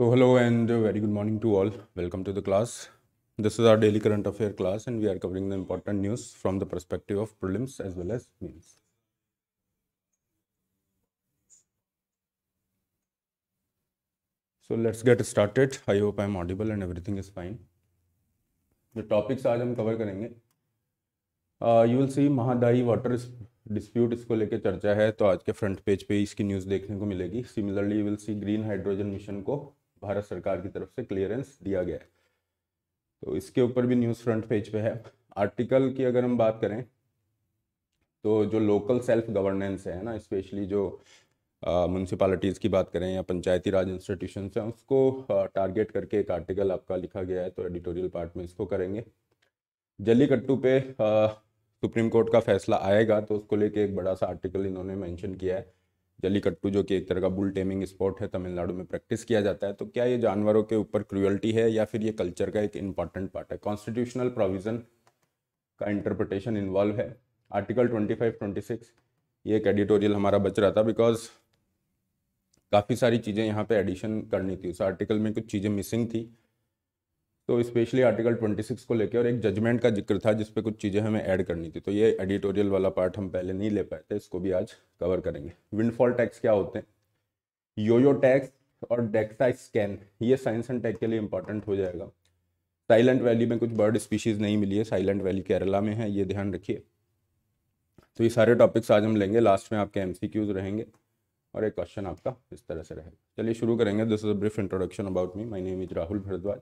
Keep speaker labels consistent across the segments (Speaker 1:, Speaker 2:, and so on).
Speaker 1: So hello and very good morning to all. Welcome to the class. This is our daily current affair class and we are covering the important news from the perspective of prelims as well as mains So let's get started. I hope I am audible and everything is fine. the जो topics आज हम cover करेंगे you will see Mahadayi water dispute इसको लेके चर्चा है तो आज के फ्रंट पेज पे इसकी न्यूज़ देखने को मिलेगी similarly you will see green hydrogen mission को भारत सरकार की तरफ से क्लियरेंस दिया गया है तो इसके ऊपर भी न्यूज़ फ्रंट पेज पे है आर्टिकल की अगर हम बात करें तो जो लोकल सेल्फ गवर्नेंस है ना स्पेशली जो म्यूनसिपालिटीज़ की बात करें या पंचायती राज इंस्टीट्यूशन हैं उसको टारगेट करके एक आर्टिकल आपका लिखा गया है तो एडिटोरियल पार्ट में इसको करेंगे जल्लीकट्टू पे आ, सुप्रीम कोर्ट का फैसला आएगा तो उसको लेके एक बड़ा सा आर्टिकल इन्होंने मेंशन किया है जलीकट्टू जो कि एक तरह का बुल टेमिंग स्पॉट है तमिलनाडु में प्रैक्टिस किया जाता है तो क्या ये जानवरों के ऊपर क्रुअल्टी है या फिर ये कल्चर का एक इंपॉर्टेंट पार्ट है कॉन्स्टिट्यूशनल प्रोविज़न का इंटरप्रटेशन इन्वॉल्व है article twenty five twenty six ये एक एडिटोरियल हमारा बच रहा था बिकॉज काफ़ी सारी चीज़ें यहाँ पे एडिशन करनी थी उस आर्टिकल में कुछ चीज़ें मिसिंग थी तो स्पेशली आर्टिकल 26 को लेकर और एक जजमेंट का जिक्र था जिसपे कुछ चीज़ें हमें ऐड करनी थी तो ये एडिटोरियल वाला पार्ट हम पहले नहीं ले पाए थे इसको भी आज कवर करेंगे विंडफॉल टैक्स क्या होते हैं योयो टैक्स और डेक्टा स्कैन ये साइंस एंड टेक के लिए इंपॉर्टेंट हो जाएगा साइलेंट वैली में कुछ बर्ड स्पीशीज़ नहीं मिली है साइलेंट वैली केरला में है ये ध्यान रखिए तो ये सारे टॉपिक्स आज हम लेंगे लास्ट में आपके एम रहेंगे और एक क्वेश्चन आपका इस तरह से रहेगा चलिए शुरू करेंगे this is a brief introduction about me my name is Rahul Bhardwaj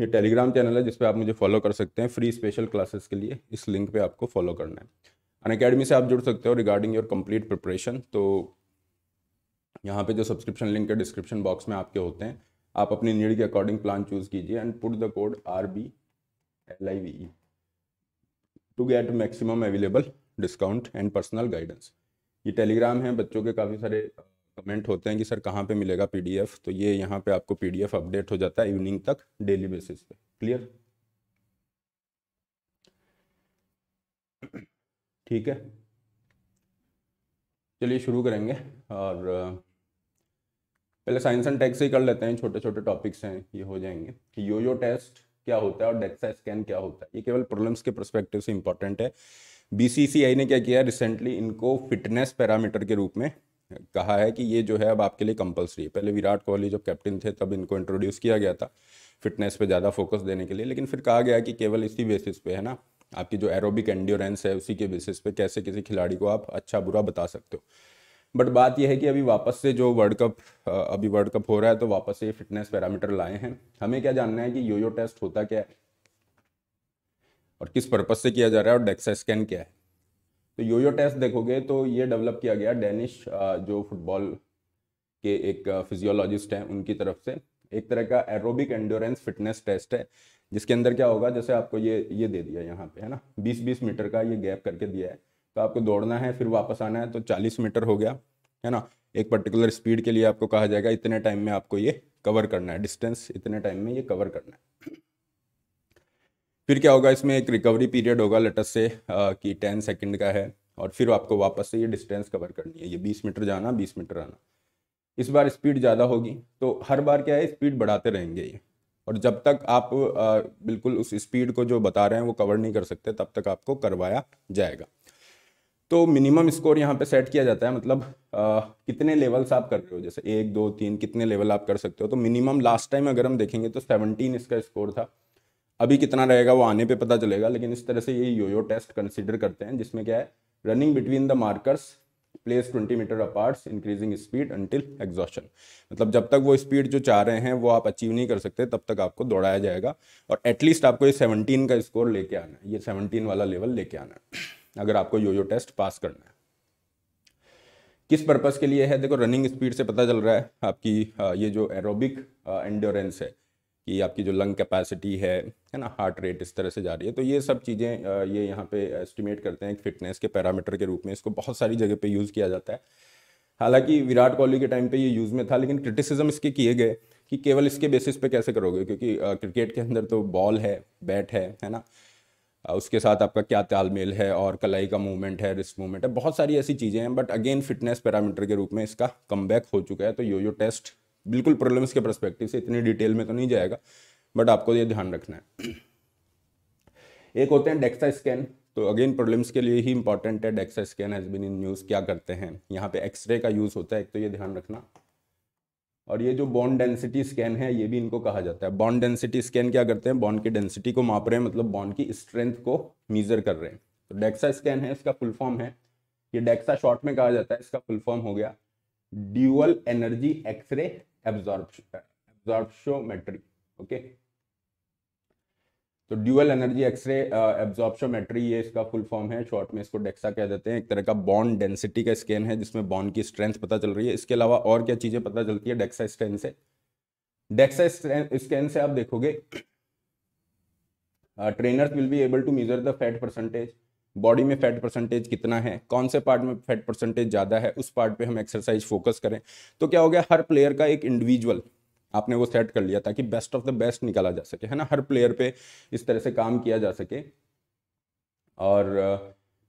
Speaker 1: ये टेलीग्राम चैनल है जिसपे आप मुझे फॉलो कर सकते हैं फ्री स्पेशल क्लासेस के लिए इस लिंक पे आपको फॉलो करना है अन अकेडमी से आप जुड़ सकते हो रिगार्डिंग योर कंप्लीट प्रिपरेशन तो यहाँ पे जो सब्सक्रिप्शन लिंक है डिस्क्रिप्शन बॉक्स में आपके होते हैं आप अपनी नीड के अकॉर्डिंग प्लान चूज कीजिए and put the code R B L I V to get maximum available discount and personal guidance ये टेलीग्राम है बच्चों के काफ़ी सारे कमेंट होते हैं कि सर कहाँ पे मिलेगा पीडीएफ तो ये यहाँ पे आपको पीडीएफ अपडेट हो जाता है इवनिंग तक डेली बेसिस पे क्लियर ठीक है चलिए शुरू करेंगे और पहले साइंस एंड टेक्स ही कर लेते हैं छोटे छोटे टॉपिक्स हैं ये हो जाएंगे कि यो यो टेस्ट क्या होता है और डेक्सा स्कैन क्या होता है ये केवल प्रॉब्लम्स के परस्पेक्टिव से इंपॉर्टेंट है बीसीसीआई ने क्या किया रिसेंटली इनको फिटनेस पैरामीटर के रूप में कहा है कि ये जो है अब आपके लिए कंपलसरी है पहले विराट कोहली जब कैप्टन थे तब इनको इंट्रोड्यूस किया गया था फिटनेस पे ज़्यादा फोकस देने के लिए लेकिन फिर कहा गया कि केवल इसी बेसिस पे है ना आपकी जो एरोबिक एंड्योरेंस है उसी के बेसिस पे कैसे किसी खिलाड़ी को आप अच्छा बुरा बता सकते हो बट बात यह है कि अभी वापस से जो वर्ल्ड कप अभी वर्ल्ड कप हो रहा है तो वापस से ये फिटनेस पैरामीटर लाए हैं हमें क्या जानना है कि यो टेस्ट होता क्या है और किस पर्पज़ से किया जा रहा है और डेक्सा स्कैन क्या है तो योयो टेस्ट देखोगे तो ये डेवलप किया गया डेनिश जो फुटबॉल के एक फिजियोलॉजिस्ट हैं उनकी तरफ से एक तरह का एरोबिक एंडोरेंस फिटनेस टेस्ट है जिसके अंदर क्या होगा जैसे आपको ये ये दे दिया यहाँ पे है ना 20-20 मीटर का ये गैप करके दिया है तो आपको दौड़ना है फिर वापस आना है तो 40 मीटर हो गया है ना एक पर्टिकुलर स्पीड के लिए आपको कहा जाएगा इतने टाइम में आपको ये कवर करना है डिस्टेंस इतने टाइम में ये कवर करना है फिर क्या होगा इसमें एक रिकवरी पीरियड होगा लेटस से कि टेन सेकेंड का है और फिर आपको वापस से ये डिस्टेंस कवर करनी है ये बीस मीटर जाना बीस मीटर आना इस बार स्पीड ज़्यादा होगी तो हर बार क्या है स्पीड बढ़ाते रहेंगे ये और जब तक आप आ, बिल्कुल उस स्पीड को जो बता रहे हैं वो कवर नहीं कर सकते तब तक आपको करवाया जाएगा तो मिनिमम स्कोर यहाँ पे सेट किया जाता है मतलब आ, कितने लेवल्स आप कर रहे हो जैसे एक दो तीन कितने लेवल आप कर सकते हो तो मिनिमम लास्ट टाइम अगर हम देखेंगे तो सेवनटीन इसका स्कोर था अभी कितना रहेगा वो आने पे पता चलेगा लेकिन इस तरह से ये योयो टेस्ट कंसिडर करते हैं जिसमें क्या है running between the markers place 20 metre apart increasing speed until exhaustion मतलब जब तक वो स्पीड जो चाह रहे हैं वो आप अचीव नहीं कर सकते तब तक आपको दौड़ाया जाएगा और एटलीस्ट आपको ये 17 का स्कोर लेके आना है ये 17 वाला लेवल लेके आना है अगर आपको यो यो टेस्ट पास करना है किस पर्पज़ के लिए है देखो रनिंग स्पीड से पता चल रहा है आपकी ये जो एरोबिक एंडोरेंस है कि आपकी जो लंग कैपेसिटी है है ना हार्ट रेट इस तरह से जा रही है तो ये सब चीज़ें ये यहाँ पे एस्टिमेट करते हैं फिटनेस के पैरामीटर के रूप में इसको बहुत सारी जगह पे यूज़ किया जाता है हालांकि विराट कोहली के टाइम पे ये यूज़ में था लेकिन क्रिटिसिज्म इसके किए गए कि केवल इसके बेसिस पे कैसे करोगे क्योंकि क्रिकेट के अंदर तो बॉल है बैट है है ना उसके साथ आपका क्या तालमेल है और कलाई का मूवमेंट है रिस्क मूवमेंट है बहुत सारी ऐसी चीज़ें हैं बट अगेन फिटनेस पैरामीटर के रूप में इसका कम हो चुका है तो यो यो टेस्ट बिल्कुल प्रॉब्लम्स के परस्पेक्टिव से इतनी डिटेल में तो नहीं जाएगा बट आपको ये ध्यान रखना है एक होते हैं डेक्सा स्कैन तो अगेन प्रॉब्लम्स के लिए ही इंपॉर्टेंट है DEXA scan has been in use क्या करते हैं यहाँ पे एक्सरे का यूज़ होता है एक तो ये ध्यान रखना और ये जो बॉन्ड डेंसिटी स्कैन है ये भी इनको कहा जाता है बॉन्ड डेंसिटी स्कैन क्या करते हैं बॉन्ड की डेंसिटी को माप रहे हैं मतलब बॉन्ड की स्ट्रेंथ को मीजर कर रहे हैं तो डेक्सा स्कैन है इसका फुल फॉर्म है ये डेक्सा शॉर्ट में कहा जाता है इसका फुल फॉर्म हो गया dual energy X ray absorption okay तो ड्यूअल एनर्जी एक्सरे एब्जॉर्प्शोमेट्री ये इसका फुल फॉर्म है शॉर्ट में इसको डेक्सा कह देते हैं एक तरह का बॉन्ड डेंसिटी का स्कैन है जिसमें बॉन्ड की स्ट्रेंथ पता चल रही है इसके अलावा और क्या चीज़ें पता चलती है डेक्सा स्कैन से डेक्सा स्कैन से आप देखोगे trainers will be able to measure the fat percentage body में फैट परसेंटेज कितना है कौन से पार्ट में फैट परसेंटेज ज़्यादा है उस पार्ट पे हम एक्सरसाइज फोकस करें तो क्या हो गया हर प्लेयर का एक इंडिविजुअल आपने वो सेट कर लिया ताकि बेस्ट ऑफ द बेस्ट निकाला जा सके है ना हर प्लेयर पे इस तरह से काम किया जा सके और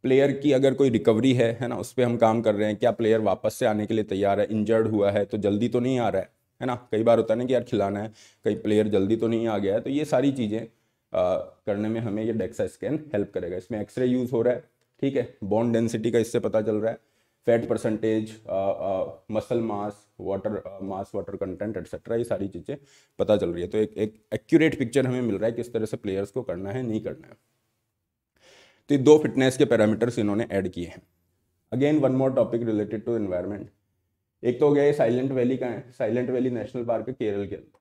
Speaker 1: प्लेयर की अगर कोई रिकवरी है है ना उस पर हम काम कर रहे हैं क्या प्लेयर वापस से आने के लिए तैयार है इंजर्ड हुआ है तो जल्दी तो नहीं आ रहा है है ना कई बार होता है ना कि यार खिलाना है कई प्लेयर जल्दी तो नहीं आ गया है तो ये सारी चीज़ें करने में हमें ये डेक्सा स्कैन हेल्प करेगा इसमें एक्सरे यूज़ हो रहा है ठीक है बॉन्ड डेंसिटी का इससे पता चल रहा है fat percentage muscle mass water mass water content etcetera ये सारी चीज़ें पता चल रही है तो एक एक एक्यूरेट पिक्चर हमें मिल रहा है किस तरह से प्लेयर्स को करना है नहीं करना है तो ये दो फिटनेस के पैरामीटर्स इन्होंने ऐड किए हैं again one more topic related to environment एक तो हो गया ये साइलेंट वैली का है साइलेंट वैली नेशनल पार्क है केरल के अंदर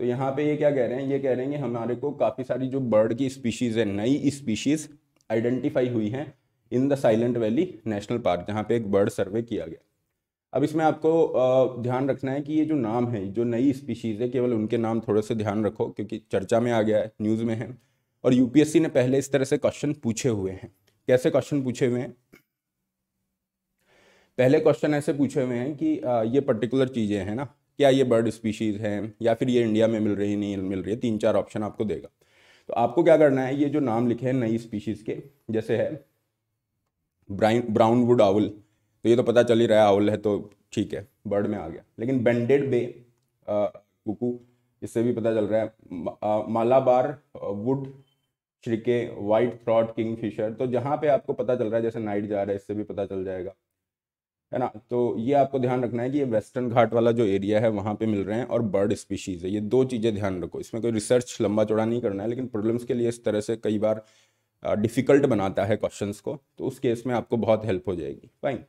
Speaker 1: तो यहाँ पे ये क्या कह रहे हैं ये कह रहे हैं कि हमारे को काफ़ी सारी जो बर्ड की स्पीशीज़ है नई स्पीशीज़ आइडेंटिफाई हुई हैं in the Silent Valley National Park जहाँ पे एक बर्ड सर्वे किया गया अब इसमें आपको ध्यान रखना है कि ये जो नाम है जो नई स्पीशीज़ है केवल उनके नाम थोड़े से ध्यान रखो क्योंकि चर्चा में आ गया है न्यूज़ में है और यू ने पहले इस तरह से क्वेश्चन पूछे हुए हैं कैसे क्वेश्चन पूछे हुए हैं पहले क्वेश्चन ऐसे पूछे हुए हैं कि ये पर्टिकुलर चीज़ें हैं ना क्या ये बर्ड स्पीशीज़ हैं या फिर ये इंडिया में मिल रही नहीं मिल रही है तीन चार ऑप्शन आपको देगा तो आपको क्या करना है ये जो नाम लिखे हैं नई स्पीशीज़ के जैसे है ब्राउन वुड आउल तो ये तो पता चल ही रहा है आउल है तो ठीक है बर्ड में आ गया लेकिन बेंडेड बे कुकू इससे भी पता चल रहा है Malabar woodshrike white throat kingfisher तो जहाँ पे आपको पता चल रहा है जैसे नाइट जा रहा है इससे भी पता चल जाएगा है ना तो ये आपको ध्यान रखना है कि ये वेस्टर्न घाट वाला जो एरिया है वहाँ पे मिल रहे हैं और बर्ड स्पीशीज़ है ये दो चीज़ें ध्यान रखो इसमें कोई रिसर्च लंबा चौड़ा नहीं करना है लेकिन प्रॉब्लम्स के लिए इस तरह से कई बार डिफ़िकल्ट बनाता है क्वेश्चंस को तो उस केस में आपको बहुत हेल्प हो जाएगी फाइन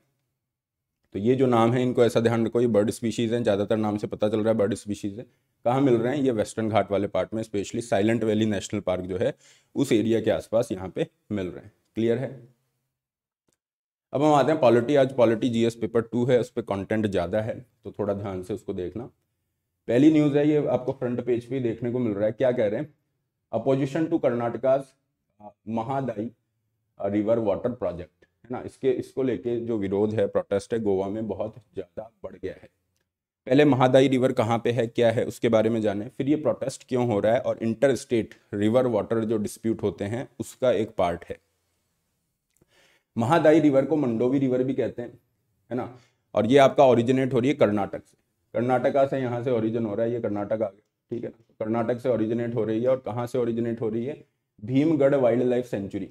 Speaker 1: तो ये जो नाम है इनको ऐसा ध्यान रखो ये बर्ड स्पीशीज़ हैं ज़्यादातर नाम से पता चल रहा है बर्ड स्पीशीज़ है कहाँ मिल रहे हैं ये वेस्टर्न घाट वाले पार्ट में specially Silent Valley National Park जो है उस एरिया के आसपास यहाँ पे मिल रहे हैं क्लियर है अब हम आते हैं पॉलिटी आज पॉलिटी जीएस पेपर टू है उस पर कॉन्टेंट ज़्यादा है तो थोड़ा ध्यान से उसको देखना पहली न्यूज़ है ये आपको फ्रंट पेज पे देखने को मिल रहा है क्या कह रहे हैं opposition to Karnataka Mahadayi river water project है ना इसके इसको लेके जो विरोध है प्रोटेस्ट है गोवा में बहुत ज़्यादा बढ़ गया है पहले महादाई रिवर कहाँ पे है क्या है उसके बारे में जाने फिर ये प्रोटेस्ट क्यों हो रहा है और इंटर स्टेट रिवर वाटर जो डिस्प्यूट होते हैं उसका एक पार्ट है महादाई रिवर को मंडोवी रिवर भी कहते हैं है ना और ये आपका ओरिजिनेट हो रही है कर्नाटक से कर्नाटका से यहाँ से ओरिजिन हो रहा है ये कर्नाटक आ गया ठीक है ना कर्नाटक से ओरिजिनेट हो रही है और कहाँ से ओरिजिनेट हो रही है Bhimgarh wildlife sanctuary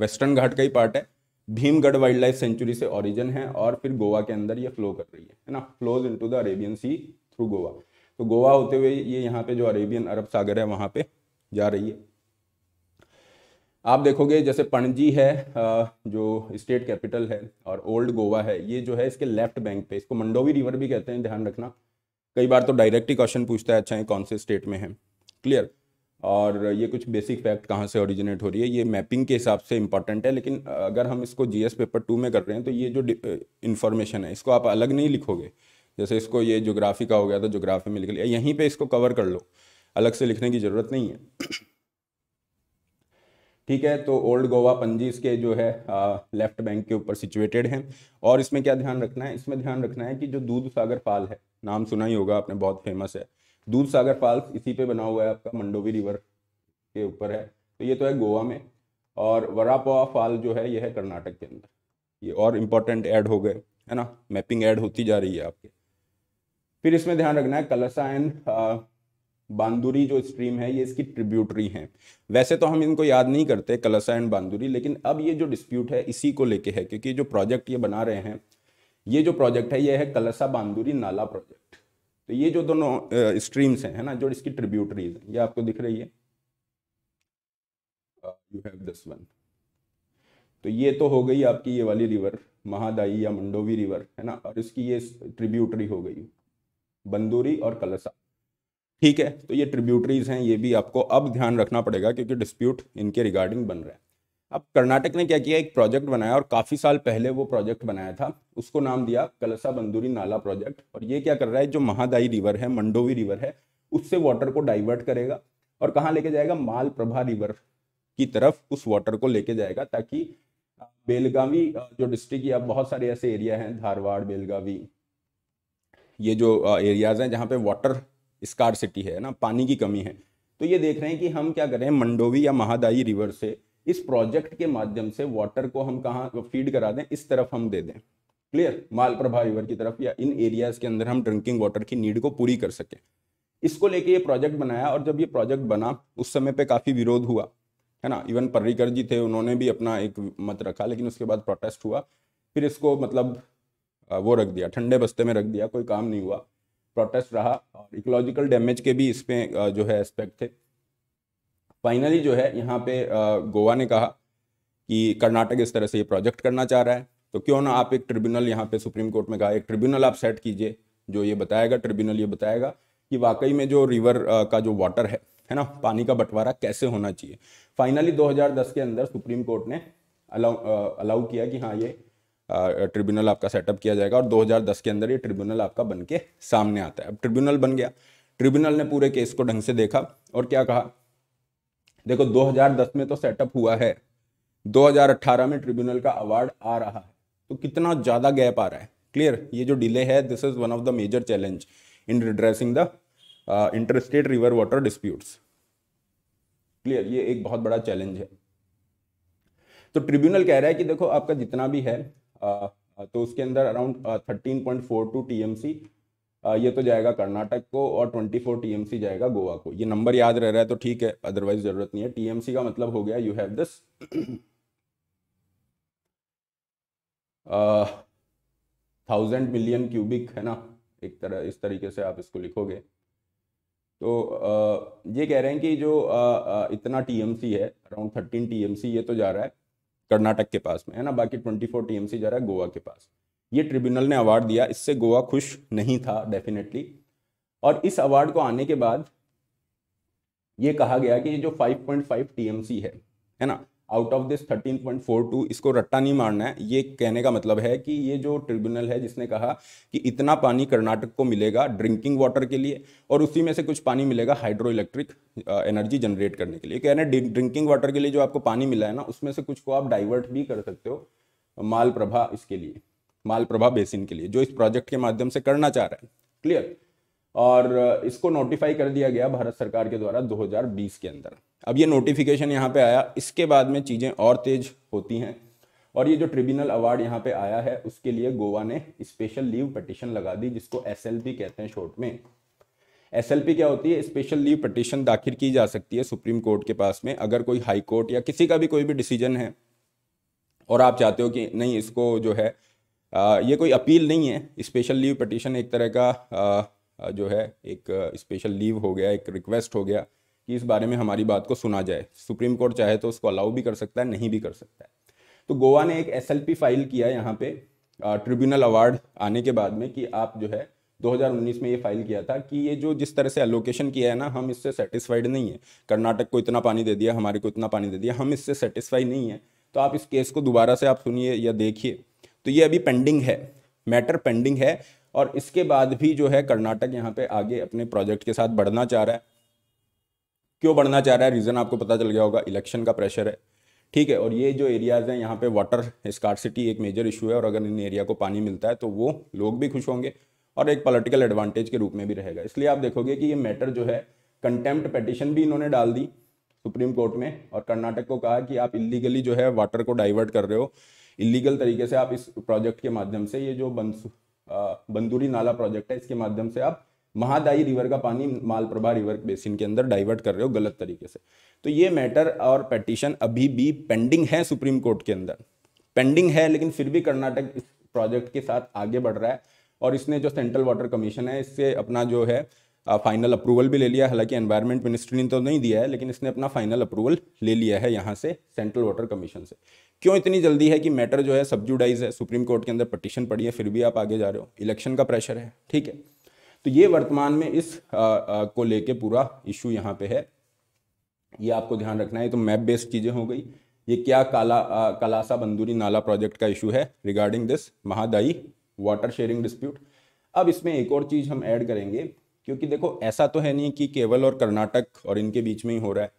Speaker 1: Western Ghat का ही पार्ट है भीमगढ़ वाइल्ड लाइफ सेंचुरी से ओरिजिन है और फिर गोवा के अंदर ये फ्लो कर रही है है ना flows in the Arabian sea through Goa तो गोवा होते हुए ये यहाँ पे जो अरेबियन अरब सागर है वहाँ पे जा रही है आप देखोगे जैसे पणजी है जो स्टेट कैपिटल है और ओल्ड गोवा है ये जो है इसके लेफ्ट बैंक पे इसको मंडोवी रिवर भी कहते हैं ध्यान रखना कई बार तो डायरेक्ट ही क्वेश्चन पूछता है अच्छा ये कौन से स्टेट में है क्लियर और ये कुछ बेसिक फैक्ट कहाँ से ओरिजिनेट हो रही है ये मैपिंग के हिसाब से इंपॉर्टेंट है लेकिन अगर हम इसको जी पेपर टू में कर रहे हैं तो ये जो इन्फॉर्मेशन है इसको आप अलग नहीं लिखोगे जैसे इसको ये जोग्राफी का हो गया तो जोग्राफी में लिख लिया यहीं पर इसको कवर कर लो अलग से लिखने की ज़रूरत नहीं है ठीक है तो ओल्ड गोवा पंजी इसके जो है आ, लेफ्ट बैंक के ऊपर सिचुएटेड है और इसमें क्या ध्यान रखना है इसमें ध्यान रखना है कि जो दूध सागर फाल है नाम सुना ही होगा आपने बहुत फेमस है दूध सागर फाल इसी पे बना हुआ है आपका मंडोवी रिवर के ऊपर है तो ये तो है गोवा में और वरापोवा फाल जो है ये है कर्नाटक के अंदर ये और इम्पोर्टेंट ऐड हो गए है ना मैपिंग ऐड होती जा रही है आपके फिर इसमें ध्यान रखना है कलसा एंड बांदुरी जो स्ट्रीम है ये इसकी ट्रिब्यूटरी हैं वैसे तो हम इनको याद नहीं करते कलसा एंड बांदुरी लेकिन अब ये जो डिस्प्यूट है इसी को लेके है क्योंकि जो प्रोजेक्ट ये बना रहे हैं ये जो प्रोजेक्ट है ये है कलसा बांदुरी नाला प्रोजेक्ट तो ये जो दोनों स्ट्रीम्स हैं है ना जो इसकी ट्रिब्यूटरीज है ये आपको दिख रही है यू हैव दिस वन तो ये तो हो गई आपकी ये वाली रिवर महादाई या मंडोवी रिवर है ना और इसकी ये ट्रिब्यूटरी हो गई बंदूरी और कलसा ठीक है तो ये ट्रिब्यूटरीज हैं ये भी आपको अब ध्यान रखना पड़ेगा क्योंकि डिस्प्यूट इनके रिगार्डिंग बन रहा है अब कर्नाटक ने क्या किया एक प्रोजेक्ट बनाया और काफ़ी साल पहले वो प्रोजेक्ट बनाया था उसको नाम दिया कलसा बंदूरी नाला प्रोजेक्ट और ये क्या कर रहा है जो महादाई रिवर है मंडोवी रिवर है उससे वाटर को डाइवर्ट करेगा और कहाँ लेके जाएगा माल प्रभा रिवर की तरफ उस वाटर को लेके जाएगा ताकि बेलगावी जो डिस्ट्रिक्ट या बहुत सारे ऐसे एरिया हैं धारवाड़ बेलगावी ये जो एरियाज हैं जहाँ पे वाटर सिटी है ना पानी की कमी है तो ये देख रहे हैं कि हम क्या करें मंडोवी या महादाई रिवर से इस प्रोजेक्ट के माध्यम से वाटर को हम कहाँ फीड करा दें इस तरफ हम दे दें क्लियर मालप्रभा रिवर की तरफ या इन एरियाज के अंदर हम ड्रिंकिंग वाटर की नीड को पूरी कर सकें इसको लेके ये प्रोजेक्ट बनाया और जब ये प्रोजेक्ट बना उस समय पे काफ़ी विरोध हुआ है ना इवन पर्रिकर जी थे उन्होंने भी अपना एक मत रखा लेकिन उसके बाद प्रोटेस्ट हुआ फिर इसको मतलब वो रख दिया ठंडे बस्ते में रख दिया कोई काम नहीं हुआ प्रोटेस्ट रहा और इकोलॉजिकल डैमेज के भी इसमें जो है एस्पेक्ट थे फाइनली जो है यहाँ पे गोवा ने कहा कि कर्नाटक इस तरह से ये प्रोजेक्ट करना चाह रहा है तो क्यों ना आप एक ट्रिब्यूनल यहाँ पे सुप्रीम कोर्ट में कहा एक ट्रिब्यूनल आप सेट कीजिए जो ये बताएगा ट्रिब्यूनल ये बताएगा कि वाकई में जो रिवर का जो वाटर है है ना पानी का बंटवारा कैसे होना चाहिए फाइनली 2010 के अंदर सुप्रीम कोर्ट ने अलाउ अलाउ किया कि हाँ ये ट्रिब्यूनल आपका सेटअप किया जाएगा और 2010 के अंदर ये ट्रिब्यूनल आपका बन के सामने आता है अब ट्रिब्यूनल बन गया ट्रिब्यूनल ने पूरे केस को ढंग से देखा और क्या कहा देखो 2010 में तो सेटअप हुआ है 2018 में ट्रिब्यूनल का अवार्ड आ रहा है तो कितना ज़्यादा गैप आ रहा है क्लियर ये जो डिले है this is one of the major challenge in redressing the interstate river water disputes clear ये एक बहुत बड़ा चैलेंज है तो ट्रिब्यूनल कह रहा है कि देखो आपका जितना भी है तो उसके अंदर around thirteen point four two T M C ये तो जाएगा कर्नाटक को और twenty four T M C जाएगा गोवा को ये नंबर याद रह रहा है तो ठीक है अदरवाइज जरूरत नहीं है टी एम सी का मतलब हो गया you have this thousand million cubic है ना एक तरह इस तरीके से आप इसको लिखोगे तो ये कह रहे हैं कि जो इतना टीएमसी है अराउंड थर्टीन टीएमसी ये तो जा रहा है कर्नाटक के पास में है ना बाकी ट्वेंटी फोर टीएमसी जा रहा है गोवा के पास ये ट्रिब्यूनल ने अवार्ड दिया इससे गोवा खुश नहीं था डेफिनेटली और इस अवार्ड को आने के बाद ये कहा गया कि ये जो 5.5 टीएमसी है है ना out of this thirteen point four two इसको रट्टा नहीं मारना है ये कहने का मतलब है कि ये जो ट्रिब्यूनल है जिसने कहा कि इतना पानी कर्नाटक को मिलेगा ड्रिंकिंग वाटर के लिए और उसी में से कुछ पानी मिलेगा हाइड्रो इलेक्ट्रिक एनर्जी जनरेट करने के लिए कह रहे हैं ड्रिंकिंग वाटर के लिए जो आपको पानी मिला है ना उसमें से कुछ को आप डाइवर्ट भी कर सकते हो माल प्रभा इसके लिए माल प्रभा बेसिन के लिए जो इस प्रोजेक्ट के माध्यम से करना चाह रहे हैं क्लियर और इसको नोटिफाई कर दिया गया भारत सरकार के द्वारा 2020 के अंदर अब ये नोटिफिकेशन यहाँ पे आया इसके बाद में चीज़ें और तेज होती हैं और ये जो ट्रिब्यूनल अवार्ड यहाँ पे आया है उसके लिए गोवा ने स्पेशल लीव पटिशन लगा दी जिसको एस कहते हैं शॉर्ट में एस क्या होती है स्पेशल लीव पटिशन दाखिल की जा सकती है सुप्रीम कोर्ट के पास में अगर कोई हाई कोर्ट या किसी का भी कोई भी डिसीजन है और आप चाहते हो कि नहीं इसको जो है आ, ये कोई अपील नहीं है स्पेशल लीव पटिशन एक तरह का आ, जो है एक स्पेशल लीव हो गया एक रिक्वेस्ट हो गया कि इस बारे में हमारी बात को सुना जाए सुप्रीम कोर्ट चाहे तो उसको अलाउ भी कर सकता है नहीं भी कर सकता है तो गोवा ने एक एस फाइल किया यहाँ पे ट्रिब्यूनल अवार्ड आने के बाद में कि आप जो है 2019 में ये फाइल किया था कि ये जो जिस तरह से एलोकेशन किया है ना हम इससे सेटिस्फाइड नहीं है कर्नाटक को इतना पानी दे दिया हमारे को इतना पानी दे दिया हम इससे सेटिस्फाई नहीं है तो आप इस केस को दोबारा से आप सुनिए या देखिए तो ये अभी पेंडिंग है मैटर पेंडिंग है और इसके बाद भी जो है कर्नाटक यहाँ पे आगे अपने प्रोजेक्ट के साथ बढ़ना चाह रहा है क्यों बढ़ना चाह रहा है रीज़न आपको पता चल गया होगा इलेक्शन का प्रेशर है ठीक है और ये जो एरियाज़ हैं यहाँ पे वाटर स्कार्सिटी एक मेजर इशू है और अगर इन एरिया को पानी मिलता है तो वो लोग भी खुश होंगे और एक पॉलिटिकल एडवांटेज के रूप में भी रहेगा इसलिए आप देखोगे कि ये मैटर जो है कंटेम्प्ट पटिशन भी इन्होंने डाल दी सुप्रीम कोर्ट में और कर्नाटक को कहा कि आप इलीगली जो है वाटर को डाइवर्ट कर रहे हो इलीगल तरीके से आप इस प्रोजेक्ट के माध्यम से ये जो बंस बंदूरी नाला प्रोजेक्ट है इसके माध्यम से आप महादाई रिवर का पानी मालप्रभा रिवर बेसिन के अंदर डाइवर्ट कर रहे हो गलत तरीके से तो ये मैटर और पटिशन अभी भी पेंडिंग है सुप्रीम कोर्ट के अंदर पेंडिंग है लेकिन फिर भी कर्नाटक इस प्रोजेक्ट के साथ आगे बढ़ रहा है और इसने जो सेंट्रल वाटर कमीशन है इससे अपना जो है फाइनल अप्रूवल भी ले लिया हालांकि एनवायरनमेंट मिनिस्ट्री ने तो नहीं दिया है लेकिन इसने अपना फाइनल अप्रूवल ले लिया है यहाँ से सेंट्रल वाटर कमीशन से क्यों इतनी जल्दी है कि मैटर जो है सब्जुडाइज है सुप्रीम कोर्ट के अंदर पटिशन पड़ी है फिर भी आप आगे जा रहे हो इलेक्शन का प्रेशर है ठीक है तो ये वर्तमान में इस आ, आ, को लेके पूरा इशू यहाँ पे है ये आपको ध्यान रखना है तो मैप बेस्ड चीज़ें हो गई ये क्या काला आ, कालासा बंदूरी नाला प्रोजेक्ट का इशू है regarding this Mahadayi water sharing dispute अब इसमें एक और चीज़ हम ऐड करेंगे क्योंकि देखो ऐसा तो है नहीं कि केवल और कर्नाटक और इनके बीच में ही हो रहा है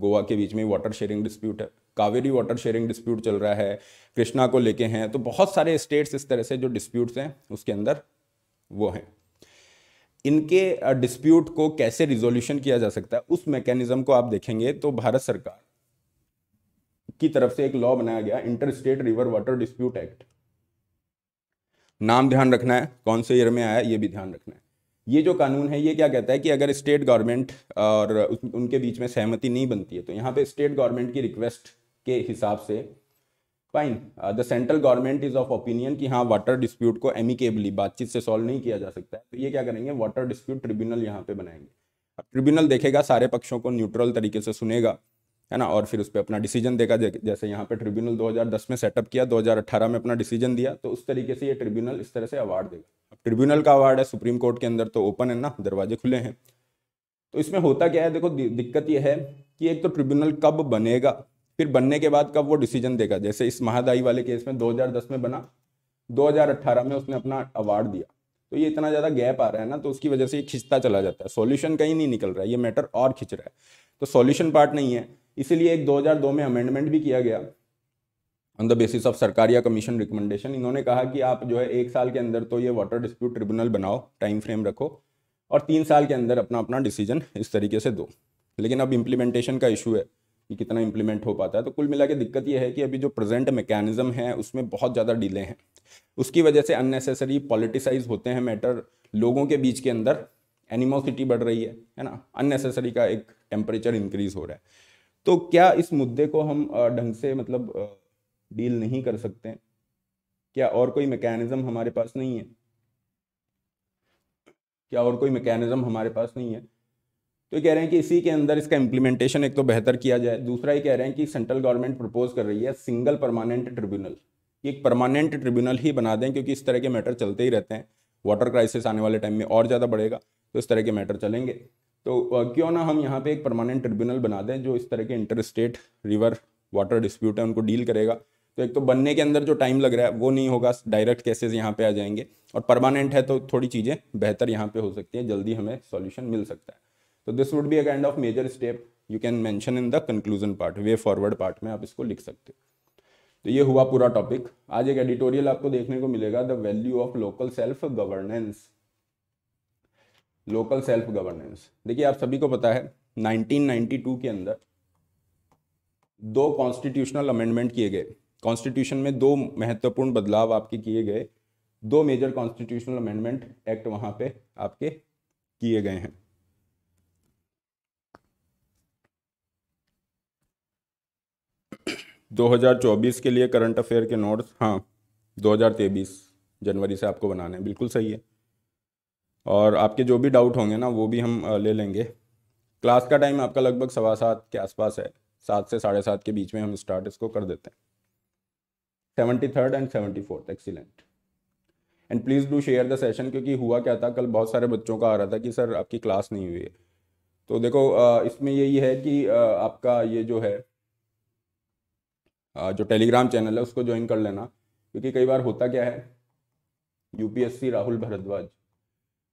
Speaker 1: गोवा के बीच में वाटर शेयरिंग डिस्प्यूट है कावेरी वाटर शेयरिंग डिस्प्यूट चल रहा है कृष्णा को लेके हैं तो बहुत सारे स्टेट्स इस तरह से जो डिस्प्यूट्स हैं उसके अंदर वो हैं इनके डिस्प्यूट को कैसे रिजोल्यूशन किया जा सकता है उस मैकेनिज्म को आप देखेंगे तो भारत सरकार की तरफ से एक लॉ बनाया गया inter state river water dispute act नाम ध्यान रखना है कौन से ईयर में आया ये भी ध्यान रखना है ये जो कानून है ये क्या कहता है कि अगर स्टेट गवर्नमेंट और उनके बीच में सहमति नहीं बनती है तो यहाँ पे स्टेट गवर्नमेंट की रिक्वेस्ट के हिसाब से fine the central government is of opinion कि हाँ वाटर डिस्प्यूट को एमिकेबली बातचीत से सॉल्व नहीं किया जा सकता है तो ये क्या करेंगे वाटर डिस्प्यूट ट्रिब्यूनल यहाँ पे बनाएंगे अब ट्रिब्यूनल देखेगा सारे पक्षों को न्यूट्रल तरीके से सुनेगा है ना और फिर उस पर अपना डिसीजन देगा जैसे यहाँ पे ट्रिब्यूनल 2010 में सेटअप किया 2018 में अपना डिसीजन दिया तो उस तरीके से ये ट्रिब्यूनल इस तरह से अवार्ड देगा अब ट्रिब्यूनल का अवार्ड है सुप्रीम कोर्ट के अंदर तो ओपन है ना दरवाजे खुले हैं तो इसमें होता क्या है देखो दिक्कत यह है कि एक तो ट्रिब्यूनल कब बनेगा फिर बनने के बाद कब वो डिसीजन देगा जैसे इस महादाई वाले केस में 2010 में बना 2018 में उसने अपना अवार्ड दिया तो ये इतना ज़्यादा गैप आ रहा है ना तो उसकी वजह से ये खिंचता चला जाता है सॉल्यूशन कहीं नहीं निकल रहा है ये मैटर और खिंच रहा है तो सॉल्यूशन पार्ट नहीं है इसीलिए एक 2002 में अमेंडमेंट भी किया गया ऑन द बेसिस ऑफ सरकार या कमीशन रिकमेंडेशन इन्होंने कहा कि आप जो है एक साल के अंदर तो ये वाटर डिस्प्यूट ट्रिब्यूनल बनाओ टाइम फ्रेम रखो और तीन साल के अंदर अपना अपना डिसीजन इस तरीके से दो लेकिन अब इम्प्लीमेंटेशन का इशू है कि कितना इम्प्लीमेंट हो पाता है तो कुल मिला के दिक्कत यह है कि अभी जो प्रेजेंट मैकेनिज्म है उसमें बहुत ज़्यादा डीले हैं उसकी वजह से अननेसेसरी पॉलिटिसाइज होते हैं मैटर लोगों के बीच के अंदर एनिमोसिटी बढ़ रही है है ना अननेसेसरी का एक टेम्परेचर इंक्रीज हो रहा है तो क्या इस मुद्दे को हम ढंग से मतलब डील नहीं कर सकते क्या और कोई मैकेनिज्म हमारे पास नहीं है क्या और कोई मैकेनिज्म हमारे पास नहीं है तो कह रहे हैं कि इसी के अंदर इसका इम्प्लीमेंटेशन एक तो बेहतर किया जाए दूसरा ये कह रहे हैं कि सेंट्रल गवर्नमेंट प्रपोज कर रही है सिंगल परमानेंट ट्रिब्यूनल एक परमानेंट ट्रिब्यूनल ही बना दें क्योंकि इस तरह के मैटर चलते ही रहते हैं वाटर क्राइसिस आने वाले टाइम में और ज़्यादा बढ़ेगा तो इस तरह के मैटर चलेंगे तो क्यों ना हम यहाँ पे एक परमानेंट ट्रिब्यूनल बना दें जो इस तरह के inter state river water dispute है उनको डील करेगा तो एक तो बनने के अंदर जो टाइम लग रहा है वो नहीं होगा डायरेक्ट केसेस यहाँ पे आ जाएंगे और परमानेंट है तो थोड़ी चीज़ें बेहतर यहाँ पे हो सकती हैं जल्दी हमें सॉल्यूशन मिल सकता है तो this would be a kind of major step you can mention in the conclusion part way forward part में आप इसको लिख सकते हो तो ये हुआ पूरा टॉपिक आज एक एडिटोरियल आपको देखने को मिलेगा the value of local self governance local self governance देखिए आप सभी को पता है 1992 के अंदर दो कॉन्स्टिट्यूशनल अमेंडमेंट किए गए कॉन्स्टिट्यूशन में दो महत्वपूर्ण बदलाव आपके किए गए दो मेजर कॉन्स्टिट्यूशनल अमेंडमेंट एक्ट वहां पे आपके किए गए हैं दो हजार चौबीस के लिए करंट अफेयर के नोट्स हाँ दो हजार तेईस जनवरी से आपको बनाने हैं बिल्कुल सही है और आपके जो भी डाउट होंगे ना वो भी हम ले लेंगे क्लास का टाइम आपका लगभग सवा सात के आसपास है सात से साढ़े सात के बीच में हम स्टार्ट इसको कर देते हैं seventy third and seventy fourth excellent and please do share the session क्योंकि हुआ क्या था कल बहुत सारे बच्चों का आ रहा था कि सर आपकी क्लास नहीं हुई है तो देखो इसमें यही है कि आपका ये जो है जो टेलीग्राम चैनल है उसको ज्वाइन कर लेना क्योंकि कई बार होता क्या है यूपीएससी राहुल भारद्वाज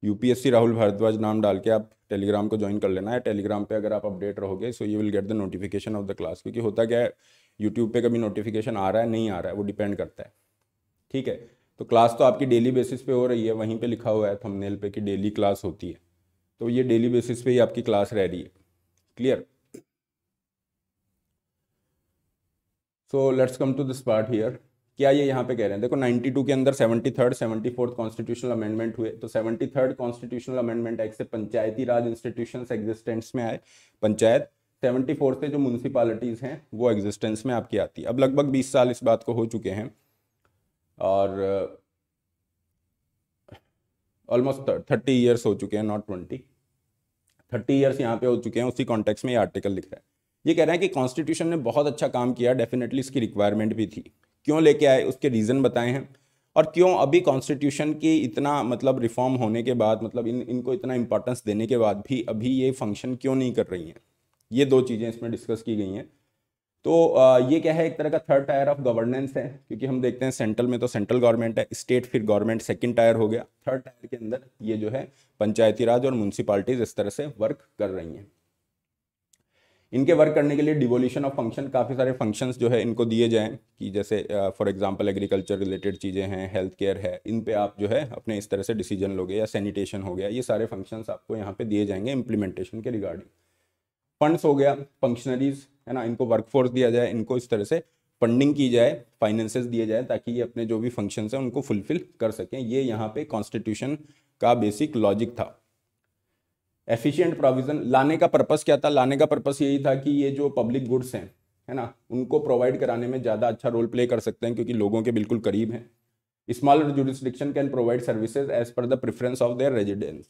Speaker 1: यूपीएससी राहुल भारद्वाज नाम डाल के आप टेलीग्राम को ज्वाइन कर लेना है टेलीग्राम पे अगर आप अपडेट रहोगे so you will get the notification of the class क्योंकि होता क्या है यूट्यूब पे कभी नोटिफिकेशन आ रहा है नहीं आ रहा है वो डिपेंड करता है ठीक है तो क्लास तो आपकी डेली बेसिस पे हो रही है वहीं पे लिखा हुआ है थंबनेल पे कि डेली क्लास होती है तो ये डेली बेसिस पे ही आपकी क्लास रह रही है clear so let's come to this part here क्या ये यहाँ पे कह रहे हैं देखो 92 के अंदर seventy third seventy fourth constitutional amendment हुए तो seventy third constitutional amendment act से पंचायती राज इंस्टीट्यूशन एग्जिस्टेंस में आए पंचायत सेवेंटी फोर्थ से जो म्यूनसिपालिटीज हैं वो एग्जिस्टेंस में आपकी आती है अब लगभग बीस साल इस बात को हो चुके हैं और ऑलमोस्ट थर्टी ईयर्स हो चुके हैं नॉट ट्वेंटी थर्टी ईयर्स यहाँ पे हो चुके हैं उसी कॉन्टेक्स में ये आर्टिकल लिख रहा है ये कह रहे हैं कि कॉन्स्टिट्यूशन ने बहुत अच्छा काम किया डेफिनेटली इसकी रिक्वायरमेंट भी थी क्यों लेके आए उसके रीज़न बताए हैं और क्यों अभी कॉन्स्टिट्यूशन की इतना मतलब रिफॉर्म होने के बाद मतलब इन इनको इतना इम्पोर्टेंस देने के बाद भी अभी ये फंक्शन क्यों नहीं कर रही हैं ये दो चीज़ें इसमें डिस्कस की गई हैं तो ये क्या है एक तरह का थर्ड टायर ऑफ गवर्नेंस है क्योंकि हम देखते हैं सेंट्रल में तो सेंट्रल गवर्नमेंट है स्टेट फिर गवर्नमेंट सेकंड टायर हो गया थर्ड टायर के अंदर ये जो है पंचायती राज और म्यूनसिपालिटीज़ इस तरह से वर्क कर रही हैं इनके वर्क करने के लिए डिवोल्यूशन ऑफ फंक्शन काफ़ी सारे फंक्शंस जो है इनको दिए जाएँ कि जैसे फॉर एग्जांपल एग्रीकल्चर रिलेटेड चीज़ें हैं हेल्थ केयर है इन पे आप जो है अपने इस तरह से डिसीजन लोगे या सैनिटेशन हो गया ये सारे फंक्शंस आपको यहाँ पे दिए जाएंगे इम्प्लीमेंटेशन के रिगार्डिंग फंड्स हो गया फंक्शनरीज है ना इनको वर्क दिया जाए इनको इस तरह से फंडिंग की जाए फाइनेंसेस दिए जाए ताकि ये अपने जो भी फंक्शंस हैं उनको फुलफिल कर सकें ये यहाँ पे कॉन्स्टिट्यूशन का बेसिक लॉजिक था एफिशिएंट प्रोविजन लाने का पर्पस क्या था लाने का पर्पस यही था कि ये जो पब्लिक गुड्स हैं है ना उनको प्रोवाइड कराने में ज़्यादा अच्छा रोल प्ले कर सकते हैं क्योंकि लोगों के बिल्कुल करीब हैं smaller jurisdiction can provide services as per the preference of their residence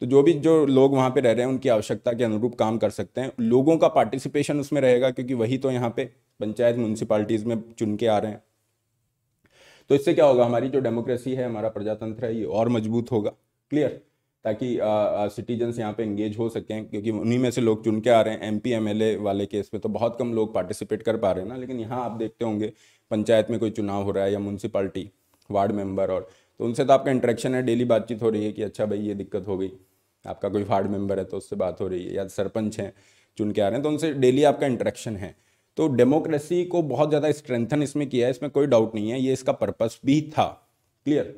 Speaker 1: तो जो भी जो लोग वहाँ पे रह रहे हैं उनकी आवश्यकता के अनुरूप काम कर सकते हैं लोगों का पार्टिसिपेशन उसमें रहेगा क्योंकि वही तो यहाँ पे पंचायत म्यूनसिपालिटीज़ में चुन के आ रहे हैं तो इससे क्या होगा हमारी जो डेमोक्रेसी है हमारा प्रजातंत्र है ये और मजबूत होगा क्लियर ताकि सिटीजन्स यहाँ पे इंगेज हो सकें क्योंकि उन्हीं में से लोग चुन के आ रहे हैं M P M L A वाले केस में तो बहुत कम लोग पार्टिसिपेट कर पा रहे हैं ना लेकिन यहाँ आप देखते होंगे पंचायत में कोई चुनाव हो रहा है या म्यूनसिपाल्टी वार्ड मेंबर और तो उनसे तो आपका इंटरेक्शन है डेली बातचीत हो रही है कि अच्छा भाई ये दिक्कत हो गई आपका कोई वार्ड मेंबर है तो उससे बात हो रही है या सरपंच हैं चुन के आ रहे हैं तो उनसे डेली आपका इंटरेक्शन है तो डेमोक्रेसी को बहुत ज़्यादा स्ट्रेंथन इसमें किया है इसमें कोई डाउट नहीं है ये इसका पर्पस भी था क्लियर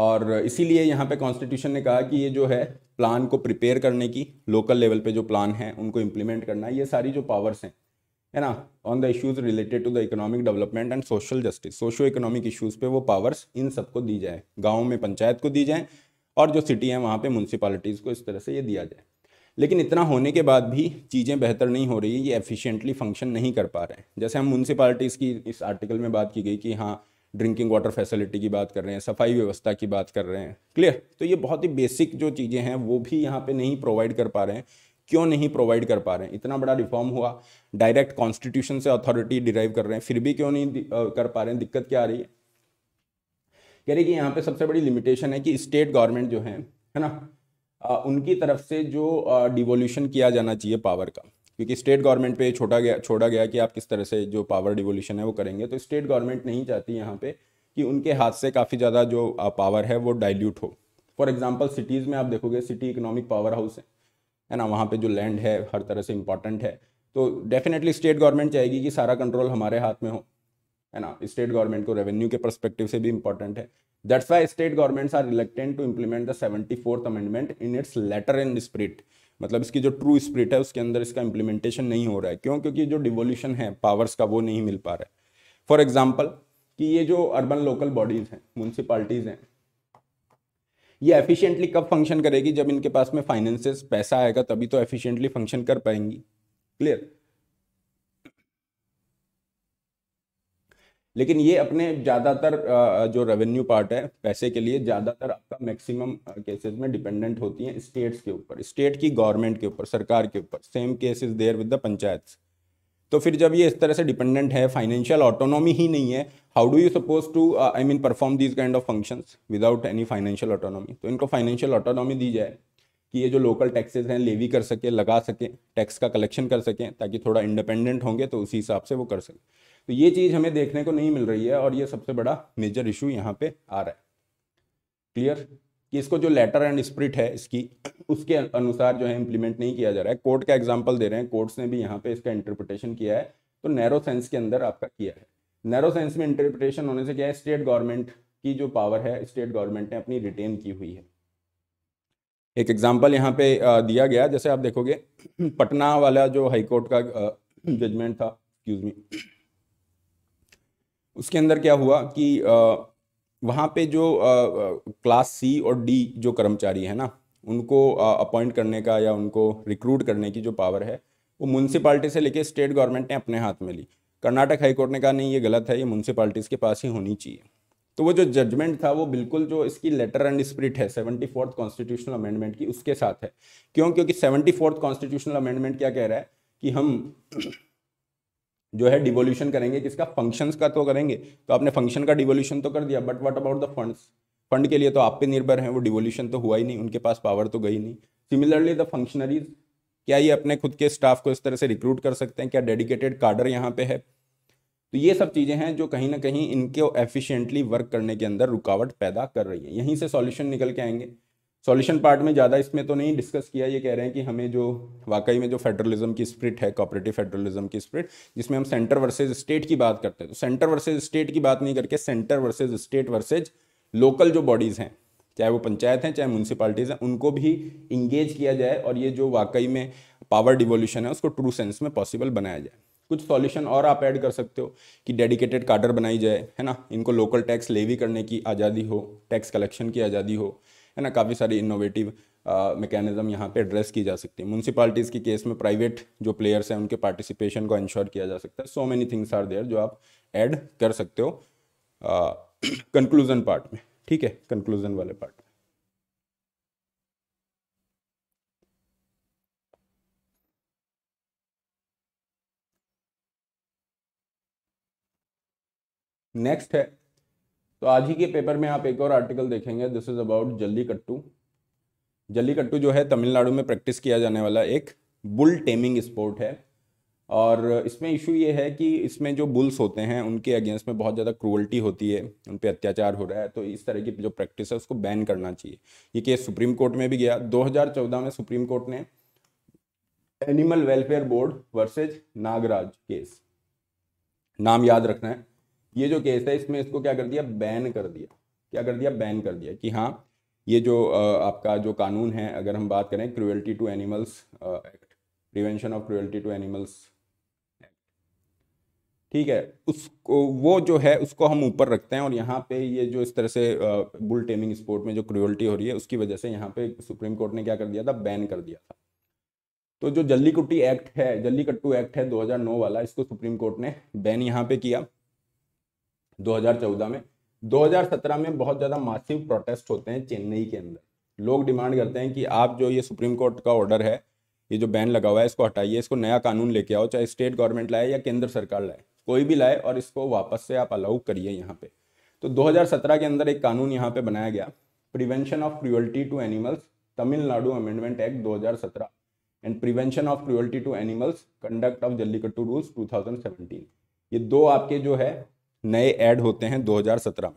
Speaker 1: और इसीलिए यहाँ पे कॉन्स्टिट्यूशन ने कहा कि ये जो है प्लान को प्रिपेयर करने की लोकल लेवल पे जो प्लान है उनको इम्प्लीमेंट करना ये सारी जो पावर्स हैं है ना on the issues related to the economic development and social justice socio economic issues पे वो पावर्स इन सबको दी जाए गाँव में पंचायत को दी जाए और जो सिटी है वहाँ पर म्यूनसिपालिटीज़ को इस तरह से ये दिया जाए लेकिन इतना होने के बाद भी चीज़ें बेहतर नहीं हो रही ये एफिशिएंटली फंक्शन नहीं कर पा रहे हैं जैसे हम म्यूनसिपालिटीज़ की इस आर्टिकल में बात की गई कि हाँ ड्रिंकिंग वाटर फैसिलिटी की बात कर रहे हैं सफाई व्यवस्था की बात कर रहे हैं क्लियर तो ये बहुत ही बेसिक जो चीज़ें हैं वो भी यहाँ पे नहीं प्रोवाइड कर पा रहे हैं क्यों नहीं प्रोवाइड कर पा रहे हैं इतना बड़ा रिफॉर्म हुआ डायरेक्ट कॉन्स्टिट्यूशन से अथॉरिटी डिराइव कर रहे हैं फिर भी क्यों नहीं कर पा रहे हैं दिक्कत क्या आ रही है कह रही कि यहाँ पे सबसे बड़ी लिमिटेशन है कि स्टेट गवर्नमेंट जो है है ना उनकी तरफ से जो डिवोल्यूशन किया जाना चाहिए पावर का क्योंकि स्टेट गवर्नमेंट पे छोटा गया छोड़ा गया कि आप किस तरह से जो पावर डिवोल्यूशन है वो करेंगे तो स्टेट गवर्नमेंट नहीं चाहती यहाँ पे कि उनके हाथ से काफ़ी ज़्यादा जो पावर है वो डाइल्यूट हो फॉर एग्जाम्पल सिटीज़ में आप देखोगे सिटी इकोनॉमिक पावर हाउस है है ना वहाँ पर जो लैंड है हर तरह से इंपॉर्टेंट है तो डेफिनेटली स्टेट गवर्नमेंट चाहेगी कि सारा कंट्रोल हमारे हाथ में हो है ना स्टेट गवर्नमेंट को रेवेन्यू के परस्पेक्टिव से भी इंपॉर्टेंट है that's why state governments are reluctant to implement the seventy fourth amendment in its letter and spirit मतलब इसकी जो ट्रू स्प्रिट है उसके अंदर इसका इम्प्लीमेंटेशन नहीं हो रहा है क्यों क्योंकि जो डिवोल्यूशन है पावर्स का वो नहीं मिल पा रहा है फॉर एग्जाम्पल कि ये जो अर्बन लोकल बॉडीज़ हैं म्यूनसिपालिटीज़ हैं ये एफिशिएंटली कब फंक्शन करेगी जब इनके पास में फाइनेंसेस पैसा आएगा तभी तो एफिशिएंटली फंक्शन कर पाएंगी क्लियर लेकिन ये अपने ज़्यादातर जो रेवेन्यू पार्ट है पैसे के लिए ज़्यादातर आपका मैक्सिमम केसेस में डिपेंडेंट होती हैं स्टेट्स के ऊपर स्टेट की गवर्नमेंट के ऊपर सरकार के ऊपर same case is there with the panchayat तो फिर जब ये इस तरह से डिपेंडेंट है फाइनेंशियल ऑटोनॉमी ही नहीं है how do you suppose to I mean perform these kind of functions without any financial autonomy तो इनको फाइनेंशियल ऑटोनॉमी दी जाए कि ये जो लोकल टैक्सेस हैं लेवी कर सके लगा सकें टैक्स का कलेक्शन कर सकें ताकि थोड़ा इंडिपेंडेंट होंगे तो उसी हिसाब से वो कर सकें तो ये चीज़ हमें देखने को नहीं मिल रही है और ये सबसे बड़ा मेजर इशू यहाँ पे आ रहा है क्लियर कि इसको जो लेटर एंड स्प्रिट है इसकी उसके अनुसार जो है इम्प्लीमेंट नहीं किया जा रहा है कोर्ट का एग्जाम्पल दे रहे हैं कोर्ट्स ने भी यहाँ पे इसका इंटरप्रिटेशन किया है तो नैरो सेंस के अंदर आपका किया है नैरो सेंस में इंटरप्रिटेशन होने से क्या है स्टेट गवर्नमेंट की जो पावर है स्टेट गवर्नमेंट ने अपनी रिटेन की हुई है एक एग्जाम्पल यहाँ पे दिया गया जैसे आप देखोगे पटना वाला जो हाईकोर्ट का जजमेंट था एक्सक्यूज मी उसके अंदर क्या हुआ कि वहाँ पे जो क्लास सी और डी जो कर्मचारी है ना उनको अपॉइंट करने का या उनको रिक्रूट करने की जो पावर है वो म्यूनसिपाल्टी से लेके स्टेट गवर्नमेंट ने अपने हाथ में ली कर्नाटक हाईकोर्ट ने कहा नहीं ये गलत है ये म्यूनसिपाल्टीज़ के पास ही होनी चाहिए तो वो जो जजमेंट था वो बिल्कुल जो इसकी लेटर एंड स्प्रिट है सेवेंटी फोर्थ कॉन्स्टिट्यूशनल अमेंडमेंट की उसके साथ है क्यों क्योंकि सेवेंटी फोर्थ कॉन्स्टिट्यूशनल अमेंडमेंट क्या कह रहा है कि हम जो है डिवोल्यूशन करेंगे किसका फंक्शंस का तो करेंगे तो आपने फंक्शन का डिवोल्यूशन तो कर दिया but what about the funds fund के लिए तो आप पे निर्भर हैं वो डिवोल्यूशन तो हुआ ही नहीं उनके पास पावर तो गई नहीं सिमिलरली द फंक्शनरीज क्या ये अपने खुद के स्टाफ को इस तरह से रिक्रूट कर सकते हैं क्या डेडिकेटेड कार्डर यहाँ पे है तो ये सब चीज़ें हैं जो कहीं ना कहीं इनके एफिशिएंटली वर्क करने के अंदर रुकावट पैदा कर रही है यहीं से सॉल्यूशन निकल के आएंगे सॉल्यूशन पार्ट में ज़्यादा इसमें तो नहीं डिस्कस किया ये कह रहे हैं कि हमें जो वाकई में जो फेडरलिज्म की स्प्रिट है कॉपरेटिव फेडरलिज्म की स्प्रिट जिसमें हम सेंटर वर्सेज स्टेट की बात करते हैं तो सेंटर वर्सेज स्टेट की बात नहीं करके centre versus state versus local जो बॉडीज़ हैं चाहे वो पंचायत हैं चाहे म्यूनसिपालिटीज़ हैं उनको भी इंगेज किया जाए और ये जो वाकई में पावर डिवोल्यूशन है उसको ट्रू सेंस में पॉसिबल बनाया जाए कुछ सॉल्यूशन और आप ऐड कर सकते हो कि डेडिकेटेड काडर बनाई जाए है ना इनको लोकल टैक्स लेवी करने की आज़ादी हो टैक्स कलेक्शन की आज़ादी हो है ना काफ़ी सारी इनोवेटिव मैकेनिज़्म यहाँ पे एड्रेस की जा सकती है म्यूनसिपालिटीज़ के केस में प्राइवेट जो प्लेयर्स हैं उनके पार्टिसिपेशन को इंश्योर किया जा सकता है so many things are there जो आप ऐड कर सकते हो कंक्लूजन uh, पार्ट में ठीक है कंक्लूजन वाले पार्ट में नेक्स्ट है तो आज ही के पेपर में आप एक और आर्टिकल देखेंगे दिस इज़ अबाउट जल्ली कट्टू जल्ली कट्टू जो है तमिलनाडु में प्रैक्टिस किया जाने वाला एक बुल टेमिंग स्पोर्ट है और इसमें इशू ये है कि इसमें जो बुल्स होते हैं उनके अगेंस्ट में बहुत ज़्यादा क्रूअल्टी होती है उन पर अत्याचार हो रहा है तो इस तरह की जो प्रैक्टिस है उसको बैन करना चाहिए ये केस सुप्रीम कोर्ट में भी गया 2014 में सुप्रीम कोर्ट ने Animal Welfare Board versus Nagaraj case नाम याद रखना है ये जो केस है इसमें इसको क्या कर दिया बैन कर दिया क्या कर दिया बैन कर दिया कि हाँ ये जो आपका जो कानून है अगर हम बात करें cruelty to animals act prevention of cruelty to animals ठीक है उसको वो जो है उसको हम ऊपर रखते हैं और यहाँ पे ये जो इस तरह से बुल टेमिंग स्पोर्ट में जो क्रुएल्टी हो रही है उसकी वजह से यहाँ पे सुप्रीम कोर्ट ने क्या कर दिया था बैन कर दिया था तो जो जल्लीकुट्टी एक्ट है जल्लीकट्टू एक्ट है 2009 वाला इसको सुप्रीम कोर्ट ने बैन यहाँ पे किया 2014 में 2017 में बहुत ज़्यादा मासिव प्रोटेस्ट होते हैं चेन्नई के अंदर लोग डिमांड करते हैं कि आप जो ये सुप्रीम कोर्ट का ऑर्डर है ये जो बैन लगा हुआ है इसको हटाइए इसको नया कानून लेके आओ चाहे स्टेट गवर्नमेंट लाए या केंद्र सरकार लाए कोई भी लाए और इसको वापस से आप अलाउ करिए यहाँ पे तो दो के अंदर एक कानून यहाँ पे बनाया गया prevention of cruelty to animals Tamil Nadu amendment act दो and prevention of cruelty to animals conduct of jallikattu rules 2017 ये दो आपके जो है नए ऐड होते हैं 2017 में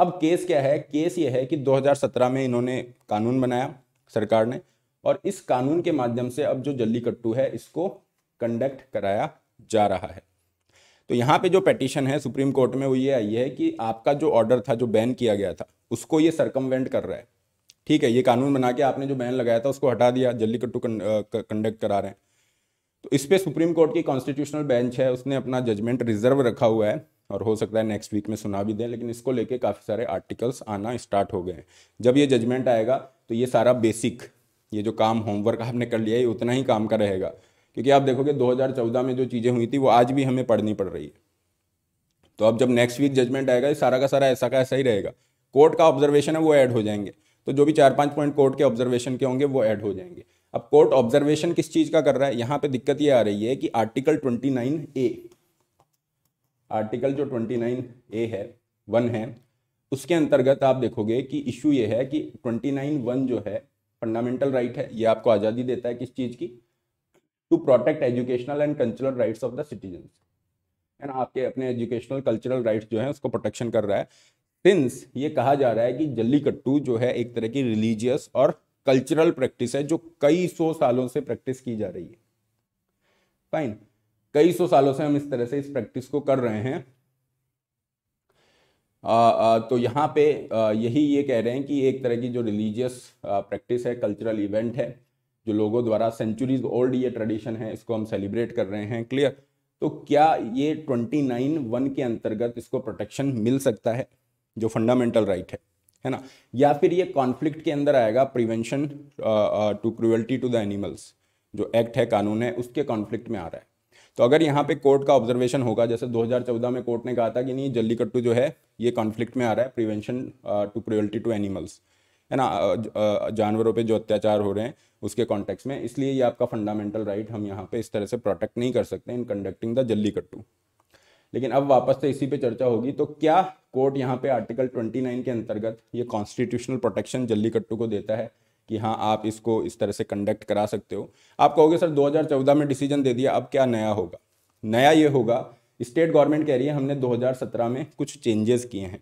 Speaker 1: अब केस क्या है केस ये है कि 2017 में इन्होंने कानून बनाया सरकार ने और इस कानून के माध्यम से अब जो जल्लीकट्टू है इसको कंडक्ट कराया जा रहा है तो यहाँ पे जो पेटिशन है सुप्रीम कोर्ट में वो ये आई है कि आपका जो ऑर्डर था जो बैन किया गया था उसको ये सरकमवेंट कर रहा है ठीक है ये कानून बना के आपने जो बैन लगाया था उसको हटा दिया जल्दी कट्टू कंडक्ट करा रहे हैं तो इस पर सुप्रीम कोर्ट की कॉन्स्टिट्यूशनल बेंच है उसने अपना जजमेंट रिजर्व रखा हुआ है और हो सकता है नेक्स्ट वीक में सुना भी दें लेकिन इसको लेके काफ़ी सारे आर्टिकल्स आना स्टार्ट हो गए हैं जब ये जजमेंट आएगा तो ये सारा बेसिक ये जो काम होमवर्क आपने कर लिया है उतना ही काम का रहेगा क्योंकि आप देखोगे 2014 में जो चीज़ें हुई थी वो आज भी हमें पढ़नी पड़ रही है तो अब जब नेक्स्ट वीक जजमेंट आएगा ये सारा का सारा ऐसा का ऐसा ही रहेगा कोर्ट का ऑब्जर्वेशन है वो ऐड हो जाएंगे तो जो भी चार पाँच पॉइंट कोर्ट के ऑब्जर्वेशन के होंगे वो ऐड हो जाएंगे अब कोर्ट ऑब्जर्वेशन किस चीज़ का कर रहा है यहाँ पे दिक्कत ये आ रही है कि article twenty nine A article जो ट्वेंटी नाइन ए है वन है उसके अंतर्गत आप देखोगे कि इशू ये है कि ट्वेंटी नाइन वन जो है फंडामेंटल राइट right है ये आपको आज़ादी देता है किस चीज़ की to protect educational and cultural rights of the citizen है ना आपके अपने एजुकेशनल कल्चरल राइट्स जो है उसको प्रोटेक्शन कर रहा है सिंस ये कहा जा रहा है कि जल्लीकट्टू जो है एक तरह की रिलीजियस और कल्चरल प्रैक्टिस है जो कई सौ सालों से प्रैक्टिस की जा रही है फाइन कई सौ सालों से हम इस तरह से इस प्रैक्टिस को कर रहे हैं आ, आ, तो यहाँ पे आ, यही ये कह रहे हैं कि एक तरह की जो रिलीजियस प्रैक्टिस है कल्चरल इवेंट है जो लोगों द्वारा सेंचुरीज ओल्ड ये ट्रेडिशन है इसको हम सेलिब्रेट कर रहे हैं क्लियर तो क्या ये ट्वेंटी नाइन वन के अंतर्गत इसको प्रोटेक्शन मिल सकता है जो फंडामेंटल राइट right है है ना या फिर ये कॉन्फ्लिक्ट के अंदर आएगा prevention to cruelty to the animals जो एक्ट है कानून है उसके कॉन्फ्लिक्ट में आ रहा है तो अगर यहाँ पे कोर्ट का ऑब्जर्वेशन होगा जैसे 2014 में कोर्ट ने कहा था कि नहीं जल्लीकट्टू जो है ये कॉन्फ्लिक्ट में आ रहा है prevention to cruelty to animals है ना जानवरों पे जो अत्याचार हो रहे हैं उसके कॉन्टेक्स्ट में इसलिए ये आपका फंडामेंटल राइट right हम यहाँ पे इस तरह से प्रोटेक्ट नहीं कर सकते इन कंडक्टिंग द जल्लीकट्टू लेकिन अब वापस से इसी पे चर्चा होगी तो क्या कोर्ट यहाँ पे आर्टिकल 29 के अंतर्गत ये कॉन्स्टिट्यूशनल प्रोटेक्शन जल्लीकट्टू को देता है कि हाँ आप इसको इस तरह से कंडक्ट करा सकते हो आप कहोगे सर 2014 में डिसीजन दे दिया अब क्या नया होगा नया ये होगा स्टेट गवर्नमेंट कह रही है हमने 2017 में कुछ चेंजेस किए हैं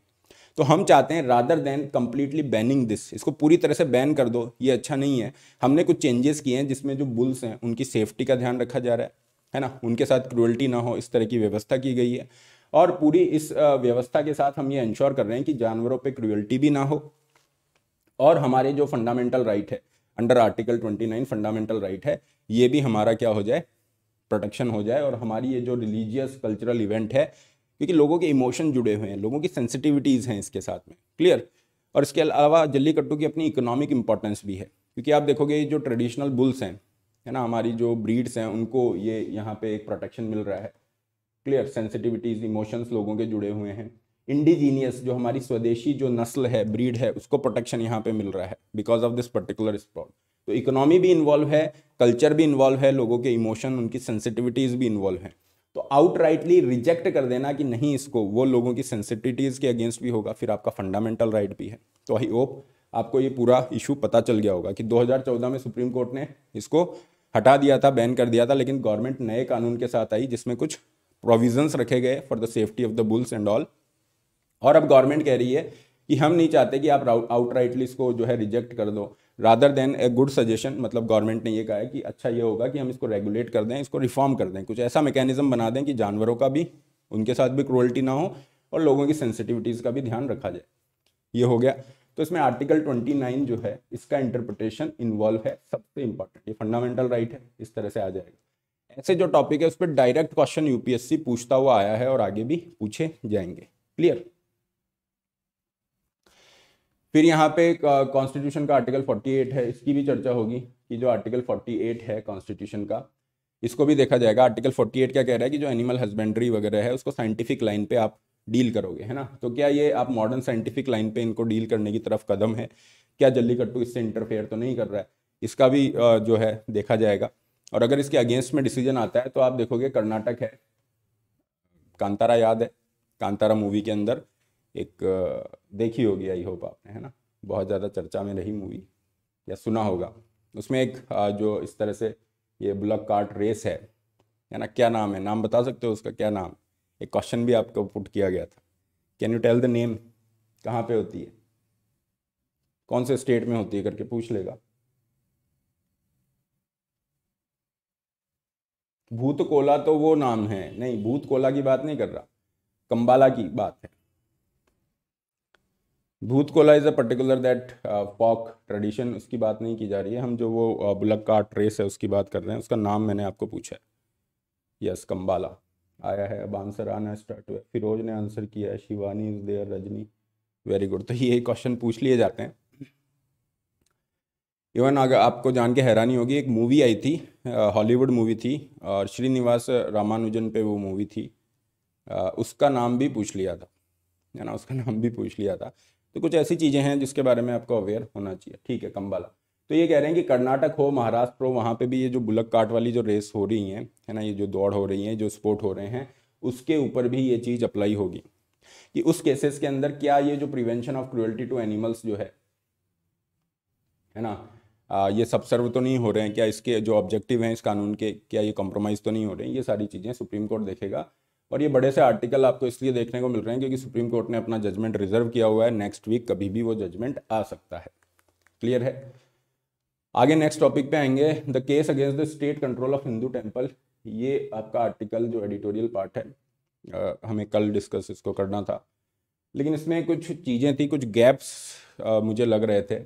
Speaker 1: तो हम चाहते हैं rather than completely banning this इसको पूरी तरह से बैन कर दो ये अच्छा नहीं है हमने कुछ चेंजेस किए हैं जिसमें जो बुल्स हैं उनकी सेफ्टी का ध्यान रखा जा रहा है है ना उनके साथ क्रुअल्टी ना हो इस तरह की व्यवस्था की गई है और पूरी इस व्यवस्था के साथ हम ये इंश्योर कर रहे हैं कि जानवरों पर क्रुअल्टी भी ना हो और हमारे जो फंडामेंटल राइट है अंडर आर्टिकल 29 फंडामेंटल राइट है ये भी हमारा क्या हो जाए प्रोटेक्शन हो जाए और हमारी ये जो रिलीजियस कल्चरल इवेंट है क्योंकि लोगों के इमोशन जुड़े हुए हैं लोगों की सेंसिटिविटीज़ हैं इसके साथ में क्लियर और इसके अलावा जल्लीकट्टू की अपनी इकोनॉमिक इंपॉर्टेंस भी है क्योंकि आप देखोगे जो ट्रेडिशनल बुल्स हैं है ना हमारी जो ब्रीड्स हैं उनको ये यहाँ पे एक प्रोटेक्शन मिल रहा है क्लियर सेंसिटिविटीज़ इमोशंस लोगों के जुड़े हुए हैं इंडिजीनियस जो हमारी स्वदेशी जो नस्ल है ब्रीड है उसको प्रोटेक्शन यहाँ पे मिल रहा है because of this particular spot तो इकोनॉमी भी इन्वॉल्व है कल्चर भी इन्वॉल्व है लोगों के इमोशन उनकी सेंसिटिविटीज़ भी इन्वॉल्व हैं तो आउटराइटली रिजेक्ट कर देना कि नहीं इसको वो लोगों की सेंसिटिविटीज़ के अगेंस्ट भी होगा फिर आपका फंडामेंटल राइट right भी है तो आई होप आपको ये पूरा इशू पता चल गया होगा कि 2014 में सुप्रीम कोर्ट ने इसको हटा दिया था बैन कर दिया था लेकिन गवर्नमेंट नए कानून के साथ आई जिसमें कुछ प्रोविजंस रखे गए for the safety of the bulls and all और अब गवर्नमेंट कह रही है कि हम नहीं चाहते कि आप आउटराइटली इसको जो है रिजेक्ट कर दो rather than a good suggestion मतलब गवर्नमेंट ने ये कहा है कि अच्छा ये होगा कि हम इसको रेगुलेट कर दें इसको रिफॉर्म कर दें कुछ ऐसा मैकेनिज्म बना दें कि जानवरों का भी उनके साथ भी क्रोल्टी ना हो और लोगों की सेंसिटिविटीज़ का भी ध्यान रखा जाए ये हो गया तो इसमें आर्टिकल 29 जो है इसका इंटरप्रिटेशन इन्वॉल्व है सबसे इंपॉर्टेंट ये फंडामेंटल राइट है इस तरह से आ जाएगा ऐसे जो टॉपिक है उस पर डायरेक्ट क्वेश्चन यूपीएससी पूछता हुआ आया है और आगे भी पूछे जाएंगे क्लियर फिर यहाँ पे कॉन्स्टिट्यूशन का आर्टिकल 48 है इसकी भी चर्चा होगी कि जो आर्टिकल 48 है कॉन्स्टिट्यूशन का इसको भी देखा जाएगा आर्टिकल 48 क्या कह रहा है कि जो एनिमल हस्बेंड्री वगैरह है उसको साइंटिफिक लाइन पे आप डील करोगे है ना तो क्या ये आप मॉडर्न साइंटिफिक लाइन पे इनको डील करने की तरफ कदम है क्या जल्लीकट्टू इससे इंटरफेयर तो नहीं कर रहा है इसका भी जो है देखा जाएगा और अगर इसके अगेंस्ट में डिसीजन आता है तो आप देखोगे कर्नाटक है कांतारा याद है कांतारा मूवी के अंदर एक देखी होगी आई होप आपने है ना बहुत ज़्यादा चर्चा में रही मूवी या सुना होगा उसमें एक जो इस तरह से ये ब्लॉक कार्ट रेस है है ना क्या नाम है नाम बता सकते हो उसका क्या नाम एक क्वेश्चन भी आपको पुट किया गया था can you tell the name कहाँ पे होती है कौन से स्टेट में होती है करके पूछ लेगा भूत कोला तो वो नाम है नहीं भूत कोला की बात नहीं कर रहा कंबाला की बात है Bhuta Kola is a particular that folk tradition उसकी बात नहीं की जा रही है हम जो वो uh, बुलक का ट्रेस है उसकी बात कर रहे हैं उसका नाम मैंने आपको पूछा है यस कंबाला आया है अब आंसर आना स्टार्ट हुआ फिरोज ने आंसर किया है Shivani is there Rajni very good तो ये क्वेश्चन पूछ लिए जाते हैं इवन अगर आपको जान के हैरानी होगी एक मूवी आई थी हॉलीवुड मूवी थी और श्रीनिवास रामानुजन पे वो मूवी थी उसका नाम भी पूछ लिया था है ना उसका नाम भी पूछ लिया था तो कुछ ऐसी चीज़ें हैं जिसके बारे में आपको अवेयर होना चाहिए ठीक है कम्बाला तो ये कह रहे हैं कि कर्नाटक हो महाराष्ट्र हो वहाँ पे भी ये जो बुलक काट वाली जो रेस हो रही है है ना ये जो दौड़ हो रही है जो स्पोर्ट हो रहे हैं उसके ऊपर भी ये चीज़ अप्लाई होगी कि उस केसेस के अंदर क्या ये जो prevention of cruelty to animals जो है है ना आ, ये सब सर्व तो नहीं हो रहे हैं क्या इसके जो ऑब्जेक्टिव हैं इस कानून के क्या ये कॉम्प्रोमाइज़ तो नहीं हो रहे हैं ये सारी चीज़ें सुप्रीम कोर्ट देखेगा और ये बड़े से आर्टिकल आपको इसलिए देखने को मिल रहे हैं क्योंकि सुप्रीम कोर्ट ने अपना जजमेंट रिजर्व किया हुआ है नेक्स्ट वीक कभी भी वो जजमेंट आ सकता है क्लियर है आगे नेक्स्ट टॉपिक पे आएंगे the case against the state control of Hindu temple ये आपका आर्टिकल जो एडिटोरियल पार्ट है आ, हमें कल डिस्कस इसको करना था लेकिन इसमें कुछ चीज़ें थी कुछ गैप्स मुझे लग रहे थे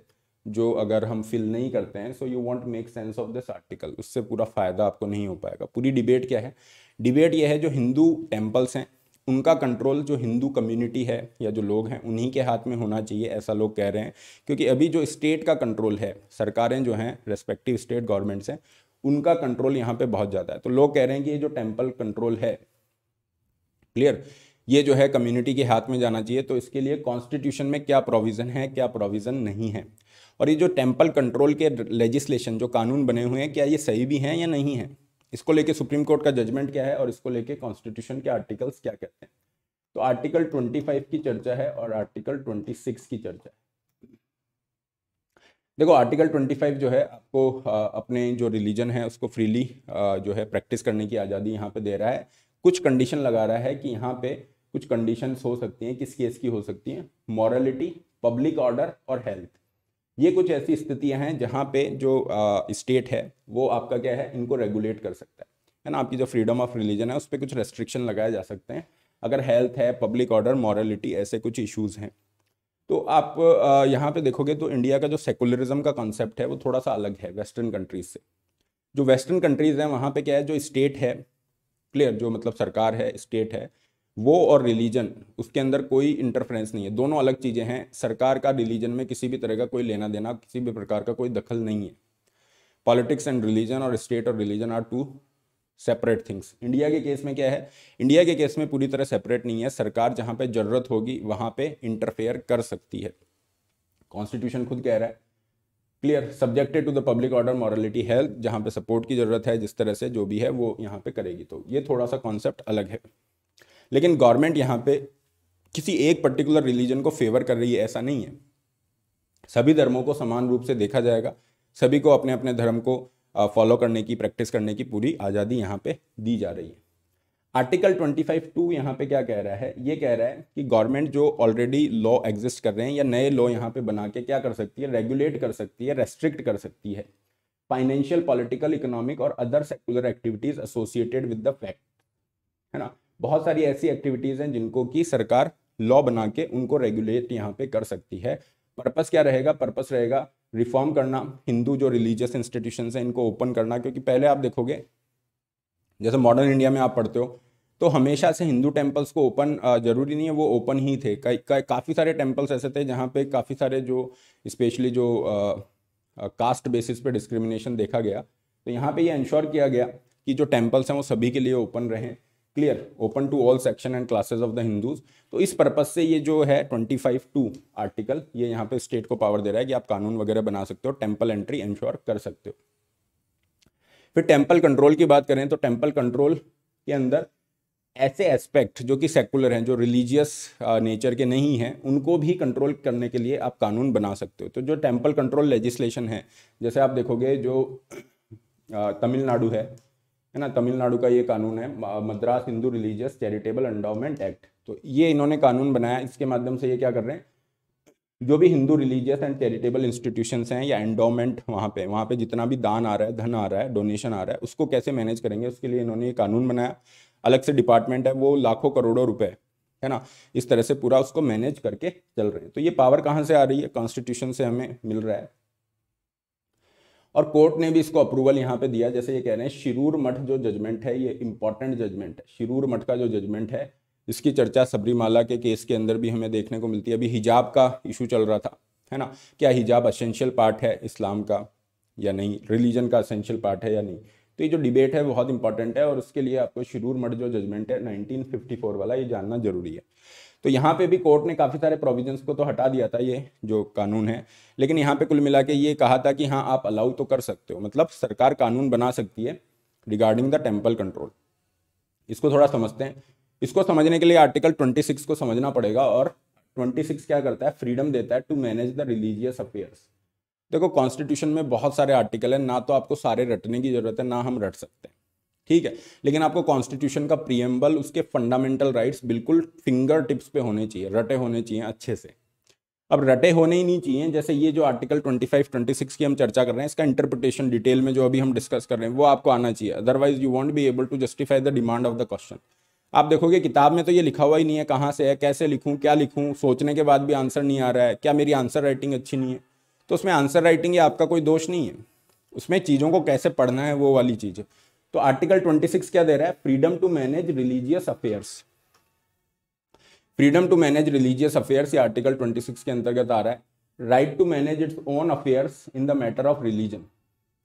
Speaker 1: जो अगर हम फिल नहीं करते हैं so you won't make sense of this article उससे पूरा फ़ायदा आपको नहीं हो पाएगा पूरी डिबेट क्या है डिबेट यह है जो हिंदू टेम्पल्स हैं उनका कंट्रोल जो हिंदू कम्युनिटी है या जो लोग हैं उन्हीं के हाथ में होना चाहिए ऐसा लोग कह रहे हैं क्योंकि अभी जो स्टेट का कंट्रोल है सरकारें जो हैं रेस्पेक्टिव स्टेट गवर्नमेंट्स हैं उनका कंट्रोल यहाँ पे बहुत ज़्यादा है तो लोग कह रहे हैं कि ये जो टेम्पल कंट्रोल है क्लियर ये जो है कम्युनिटी के हाथ में जाना चाहिए तो इसके लिए कॉन्स्टिट्यूशन में क्या प्रोविज़न है क्या प्रोविज़न नहीं है और ये जो टेम्पल कंट्रोल के लेजिस्लेशन जो कानून बने हुए हैं क्या ये सही भी हैं या नहीं है इसको लेके सुप्रीम कोर्ट का जजमेंट क्या है और इसको लेके कॉन्स्टिट्यूशन के आर्टिकल्स क्या कहते हैं तो आर्टिकल 25 की चर्चा है और आर्टिकल 26 की चर्चा है देखो आर्टिकल 25 जो है आपको अपने जो रिलीजन है उसको फ्रीली जो है प्रैक्टिस करने की आज़ादी यहाँ पे दे रहा है कुछ कंडीशन लगा रहा है कि यहाँ पे कुछ कंडीशंस हो सकती हैं किस केस की हो सकती हैं मॉरलिटी पब्लिक ऑर्डर और हेल्थ ये कुछ ऐसी स्थितियां हैं जहाँ पे जो स्टेट है वो आपका क्या है इनको रेगुलेट कर सकता है है ना आपकी जो फ्रीडम ऑफ रिलीजन है उस पर कुछ रेस्ट्रिक्शन लगाए जा सकते हैं अगर हेल्थ है पब्लिक ऑर्डर मॉरलिटी ऐसे कुछ इश्यूज़ हैं तो आप यहाँ पे देखोगे तो इंडिया का जो सेकुलरिज्म का कॉन्सेप्ट है वो थोड़ा सा अलग है वेस्टर्न कंट्रीज से जो वेस्टर्न कंट्रीज़ हैं वहाँ पे क्या है जो स्टेट है क्लियर जो मतलब सरकार है स्टेट है वो और रिलीजन उसके अंदर कोई इंटरफ्रेंस नहीं है दोनों अलग चीज़ें हैं सरकार का रिलीजन में किसी भी तरह का कोई लेना देना किसी भी प्रकार का कोई दखल नहीं है पॉलिटिक्स एंड रिलीजन और स्टेट और religion are two separate things India के केस में क्या है इंडिया के केस में पूरी तरह सेपरेट नहीं है सरकार जहाँ पे ज़रूरत होगी वहाँ पे इंटरफेयर कर सकती है कॉन्स्टिट्यूशन खुद कह रहा है clear subjected to the public order morality health जहाँ पे सपोर्ट की ज़रूरत है जिस तरह से जो भी है वो यहाँ पे करेगी तो ये थोड़ा सा कॉन्सेप्ट अलग है लेकिन गवर्नमेंट यहाँ पे किसी एक पर्टिकुलर रिलीजन को फेवर कर रही है ऐसा नहीं है सभी धर्मों को समान रूप से देखा जाएगा सभी को अपने अपने धर्म को फॉलो करने की प्रैक्टिस करने की पूरी आज़ादी यहाँ पे दी जा रही है आर्टिकल 25 टू यहाँ पे क्या कह रहा है ये कह रहा है कि गवर्नमेंट जो ऑलरेडी लॉ एग्जिस्ट कर रहे हैं या नए लॉ यहाँ पे बना के क्या कर सकती है रेगुलेट कर सकती है रेस्ट्रिक्ट कर सकती है फाइनेंशियल पॉलिटिकल इकोनॉमिक और other secular activities associated with the fact है ना बहुत सारी ऐसी एक्टिविटीज़ हैं जिनको कि सरकार लॉ बना के उनको रेगुलेट यहाँ पे कर सकती है पर्पस क्या रहेगा पर्पस रहेगा रिफॉर्म करना हिंदू जो रिलीजियस इंस्टीट्यूशन है इनको ओपन करना क्योंकि पहले आप देखोगे जैसे मॉडर्न इंडिया में आप पढ़ते हो तो हमेशा से हिंदू टेम्पल्स को ओपन जरूरी नहीं है वो ओपन ही थे का, का, काफ़ी सारे टेम्पल्स ऐसे थे जहाँ पे काफ़ी सारे जो स्पेशली जो कास्ट बेसिस पे डिस्क्रिमिनेशन देखा गया तो यहाँ पे ये इंश्योर किया गया कि जो टेम्पल्स हैं वो सभी के लिए ओपन रहें clear open to all section and classes of the Hindus तो इस पर्पज से ये जो है ट्वेंटी फाइव टू आर्टिकल ये यहाँ पे स्टेट को पावर दे रहा है कि आप कानून वगैरह बना सकते हो टेम्पल एंट्री इंश्योर कर सकते हो फिर टेम्पल कंट्रोल की बात करें तो टेम्पल कंट्रोल के अंदर ऐसे एस्पेक्ट जो कि सेकुलर हैं जो रिलीजियस नेचर के नहीं हैं उनको भी कंट्रोल करने के लिए आप कानून बना सकते हो तो जो टेम्पल कंट्रोल लेजिस्लेशन है जैसे आप देखोगे जो तमिलनाडु है है ना तमिलनाडु का ये कानून है Madras Hindu religious charitable endowment act तो ये इन्होंने कानून बनाया इसके माध्यम से ये क्या कर रहे हैं जो भी Hindu religious and charitable institution हैं या एंडोमेंट वहाँ पे वहाँ पे जितना भी दान आ रहा है धन आ रहा है डोनेशन आ रहा है उसको कैसे मैनेज करेंगे उसके लिए इन्होंने ये कानून बनाया अलग से डिपार्टमेंट है वो लाखों करोड़ों रुपए है ना इस तरह से पूरा उसको मैनेज करके चल रहे हैं तो ये पावर कहाँ से आ रही है कॉन्स्टिट्यूशन से हमें मिल रहा है और कोर्ट ने भी इसको अप्रूवल यहाँ पे दिया जैसे ये कह रहे हैं शिरूर मठ जो जजमेंट है ये इंपॉर्टेंट जजमेंट है शिरूर मठ का जो जजमेंट है इसकी चर्चा सबरीमाला के केस के अंदर भी हमें देखने को मिलती है अभी हिजाब का इशू चल रहा था है ना क्या हिजाब असेंशियल पार्ट है इस्लाम का या नहीं रिलीजन का असेंशियल पार्ट है या नहीं तो ये जो डिबेट है बहुत इंपॉर्टेंट है और उसके लिए आपको शिरूर मठ जो जजमेंट है 1954 वाला ये जानना जरूरी है तो यहाँ पे भी कोर्ट ने काफ़ी सारे प्रोविजंस को तो हटा दिया था ये जो कानून है लेकिन यहाँ पे कुल मिला के ये कहा था कि हाँ आप अलाउ तो कर सकते हो मतलब सरकार कानून बना सकती है रिगार्डिंग द टेम्पल कंट्रोल इसको थोड़ा समझते हैं इसको समझने के लिए आर्टिकल 26 को समझना पड़ेगा और 26 क्या करता है फ्रीडम देता है to manage the religious affairs देखो कॉन्स्टिट्यूशन में बहुत सारे आर्टिकल हैं ना तो आपको सारे रटने की ज़रूरत है ना हम रट सकते हैं ठीक है लेकिन आपको कॉन्स्टिट्यूशन का प्रियम्बल उसके फंडामेंटल राइट्स बिल्कुल फिंगर टिप्स पे होने चाहिए रटे होने चाहिए अच्छे से अब रटे होने ही नहीं चाहिए जैसे ये जो आर्टिकल 25, 26 की हम चर्चा कर रहे हैं इसका इंटरप्रिटेशन डिटेल में जो अभी हम डिस्कस कर रहे हैं वो आपको आना चाहिए otherwise you won't be able to justify the demand of the question आप देखोगे किताब में तो ये लिखा हुआ ही नहीं है कहाँ से है कैसे लिखूँ क्या लिखूँ सोचने के बाद भी आंसर नहीं आ रहा है क्या मेरी आंसर राइटिंग अच्छी नहीं है तो उसमें आंसर राइटिंग या आपका कोई दोष नहीं है उसमें चीज़ों को कैसे पढ़ना है वो वाली चीज़ है तो आर्टिकल 26 क्या दे रहा है freedom to manage religious affairs freedom to manage religious affairs ये आर्टिकल 26 के अंतर्गत आ रहा है right to manage its own affairs in the matter of religion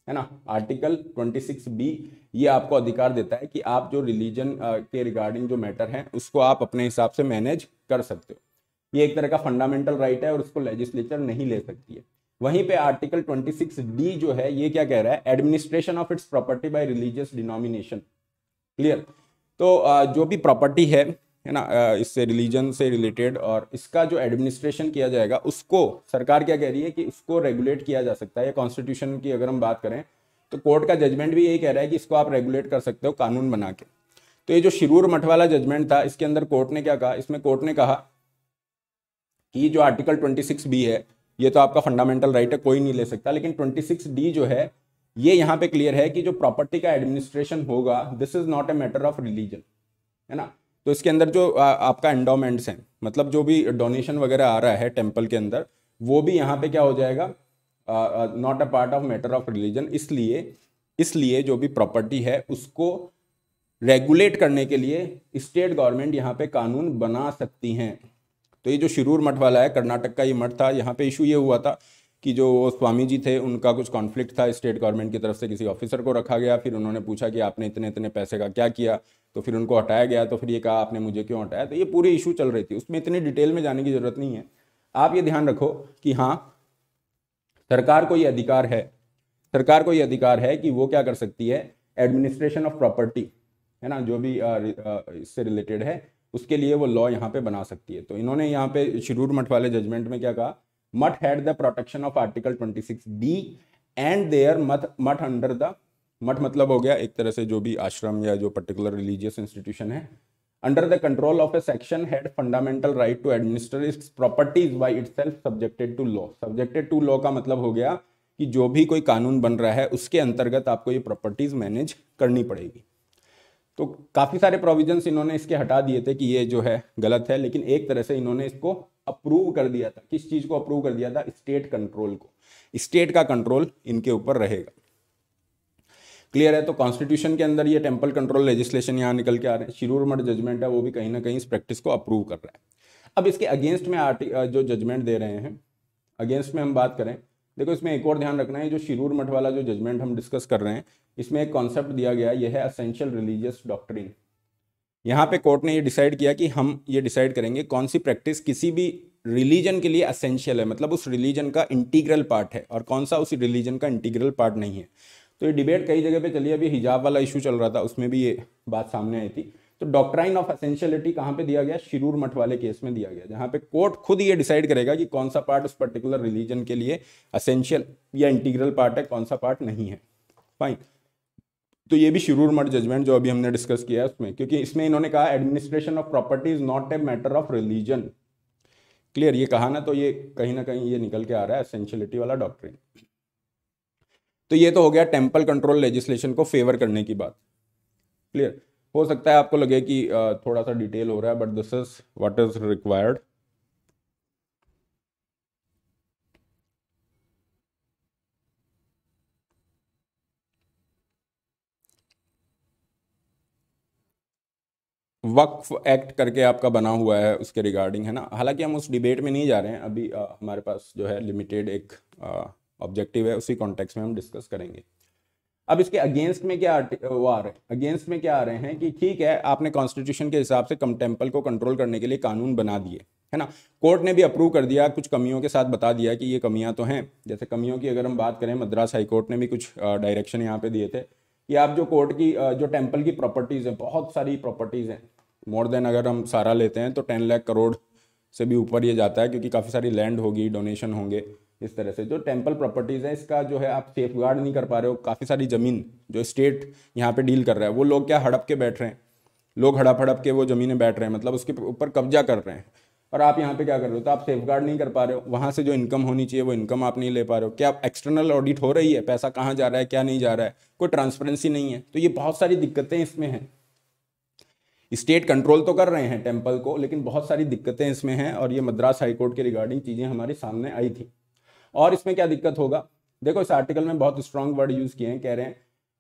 Speaker 1: है ना आर्टिकल 26 बी ये आपको अधिकार देता है कि आप जो रिलीजन के रिगार्डिंग जो मैटर है उसको आप अपने हिसाब से मैनेज कर सकते हो ये एक तरह का फंडामेंटल राइट है और उसको लेजिस्लेचर नहीं ले सकती है वहीं पे आर्टिकल 26 डी जो है ये क्या कह रहा है administration of its property by religious denomination clear तो जो भी प्रॉपर्टी है है ना इससे रिलीजन से रिलेटेड और इसका जो एडमिनिस्ट्रेशन किया जाएगा उसको सरकार क्या कह रही है कि उसको रेगुलेट किया जा सकता है कॉन्स्टिट्यूशन की अगर हम बात करें तो कोर्ट का जजमेंट भी यही कह रहा है कि इसको आप रेगुलेट कर सकते हो कानून बना के तो ये जो शिरूर मठ वाला जजमेंट था इसके अंदर कोर्ट ने क्या कहा इसमें कोर्ट ने कहा कि जो आर्टिकल 26 बी है ये तो आपका फंडामेंटल राइट है कोई नहीं ले सकता लेकिन ट्वेंटी सिक्स डी जो है ये यहाँ पे क्लियर है कि जो प्रॉपर्टी का एडमिनिस्ट्रेशन होगा this is not a matter of religion है ना तो इसके अंदर जो आ, आपका एंडोमेंट्स हैं मतलब जो भी डोनेशन वगैरह आ रहा है टेम्पल के अंदर वो भी यहाँ पे क्या हो जाएगा not a part of matter of religion इसलिए इसलिए जो भी प्रॉपर्टी है उसको रेगुलेट करने के लिए स्टेट गवर्नमेंट यहाँ पे कानून बना सकती हैं तो ये जो शिरूर मठ वाला है कर्नाटक का ये मठ था यहाँ पे इशू ये हुआ था कि जो स्वामी जी थे उनका कुछ कॉन्फ्लिक्ट था स्टेट गवर्नमेंट की तरफ से किसी ऑफिसर को रखा गया फिर उन्होंने पूछा कि आपने इतने इतने पैसे का क्या किया तो फिर उनको हटाया गया तो फिर ये कहा आपने मुझे क्यों हटाया तो ये पूरी इशू चल रही थी उसमें इतनी डिटेल में जाने की ज़रूरत नहीं है आप ये ध्यान रखो कि हाँ सरकार को ये अधिकार है सरकार को ये अधिकार है कि वो क्या कर सकती है एडमिनिस्ट्रेशन ऑफ प्रॉपर्टी है ना जो भी इससे रिलेटेड है उसके लिए वो लॉ यहाँ पे बना सकती है तो इन्होंने यहाँ पे शिरूर मठ वाले जजमेंट में क्या कहा mutt had the protection of article twenty six D and there mutt mutt under the मठ मतलब हो गया एक तरह से जो भी आश्रम या जो पर्टिकुलर रिलीजियस इंस्टीट्यूशन है under the control of a section had fundamental right to administer its properties by itself subjected to law subjected to law का मतलब हो गया कि जो भी कोई कानून बन रहा है उसके अंतर्गत आपको ये प्रॉपर्टीज मैनेज करनी पड़ेगी तो काफ़ी सारे प्रोविजंस इन्होंने इसके हटा दिए थे कि ये जो है गलत है लेकिन एक तरह से इन्होंने इसको अप्रूव कर दिया था किस चीज़ को अप्रूव कर दिया था स्टेट कंट्रोल को स्टेट का कंट्रोल इनके ऊपर रहेगा क्लियर है तो कॉन्स्टिट्यूशन के अंदर ये टेम्पल कंट्रोल लेजिस्लेशन यहाँ निकल के आ रहे हैं शिरूरमठ जजमेंट है वो भी कहीं ना कहीं इस प्रैक्टिस को अप्रूव कर रहा है अब इसके अगेंस्ट में आर्टिक जो जजमेंट दे रहे हैं अगेंस्ट में हम बात करें देखो इसमें एक और ध्यान रखना है जो शिरूर मठ वाला जो जजमेंट हम डिस्कस कर रहे हैं इसमें एक कॉन्सेप्ट दिया गया यह है असेंशियल रिलीजियस डॉक्ट्रिन यहाँ पे कोर्ट ने ये डिसाइड किया कि हम ये डिसाइड करेंगे कौन सी प्रैक्टिस किसी भी रिलीजन के लिए असेंशियल है मतलब उस रिलीजन का इंटीग्रल पार्ट है और कौन सा उस रिलीजन का इंटीग्रल पार्ट नहीं है तो ये डिबेट कई जगह पे चली अभी हिजाब वाला इशू चल रहा था उसमें भी ये बात सामने आई थी तो डॉक्ट्राइन ऑफ असेंशियलिटी कहाँ पे दिया गया शिरूर मठ वाले केस में दिया गया जहाँ पे कोर्ट खुद ये डिसाइड करेगा कि कौन सा पार्ट उस पर्टिकुलर रिलीजन के लिए असेंशियल या इंटीग्रल पार्ट है कौन सा पार्ट नहीं है फाइन तो ये भी शिरूर मठ जजमेंट जो अभी हमने डिस्कस किया है उसमें क्योंकि इसमें इन्होंने कहा administration of property is not a matter of religion clear ये कहा ना तो ये कहीं ना कहीं ये निकल के आ रहा है असेंशियलिटी वाला डॉक्ट्रिन तो ये तो हो गया टेम्पल कंट्रोल लेजिस्लेशन को फेवर करने की बात क्लियर हो सकता है आपको लगे कि थोड़ा सा डिटेल हो रहा है but this is what is required Waqf act करके आपका बना हुआ है उसके रिगार्डिंग है ना हालांकि हम उस डिबेट में नहीं जा रहे हैं अभी आ, हमारे पास जो है लिमिटेड एक ऑब्जेक्टिव है उसी कॉन्टेक्स्ट में हम डिस्कस करेंगे अब इसके अगेंस्ट में क्या वो आ रहे हैं अगेंस्ट में क्या आ रहे हैं कि ठीक है आपने कॉन्स्टिट्यूशन के हिसाब से कम टेम्पल को कंट्रोल करने के लिए कानून बना दिए है ना कोर्ट ने भी अप्रूव कर दिया कुछ कमियों के साथ बता दिया कि ये कमियां तो हैं जैसे कमियों की अगर हम बात करें मद्रास हाई कोर्ट ने भी कुछ डायरेक्शन यहाँ पे दिए थे कि आप जो कोर्ट की जो टेम्पल की प्रॉपर्टीज़ हैं बहुत सारी प्रॉपर्टीज़ हैं मोर देन अगर हम सारा लेते हैं तो टेन लाख करोड़ से भी ऊपर ये जाता है क्योंकि काफ़ी सारी लैंड होगी डोनेशन होंगे इस तरह से जो टेम्पल प्रॉपर्टीज़ है इसका जो है आप सेफ गार्ड नहीं कर पा रहे हो काफ़ी सारी ज़मीन जो स्टेट यहाँ पे डील कर रहा है वो लोग क्या हड़प के बैठ रहे हैं लोग हड़प हड़प के वो ज़मीनें बैठ रहे हैं मतलब उसके ऊपर कब्जा कर रहे हैं और आप यहाँ पे क्या कर रहे हो तो आप सेफ गार्ड नहीं कर पा रहे हो वहाँ से जो इनकम होनी चाहिए वो इनकम आप नहीं ले पा रहे हो क्या एक्सटर्नल ऑडिट हो रही है पैसा कहाँ जा रहा है क्या नहीं जा रहा है कोई ट्रांसपेरेंसी नहीं है तो ये बहुत सारी दिक्कतें इसमें हैं स्टेट कंट्रोल तो कर रहे हैं टेम्पल को लेकिन बहुत सारी दिक्कतें इसमें हैं और ये मद्रास हाईकोर्ट के रिगार्डिंग चीज़ें हमारे सामने आई थी और इसमें क्या दिक्कत होगा देखो इस आर्टिकल में बहुत स्ट्रॉन्ग वर्ड यूज किए हैं कह रहे हैं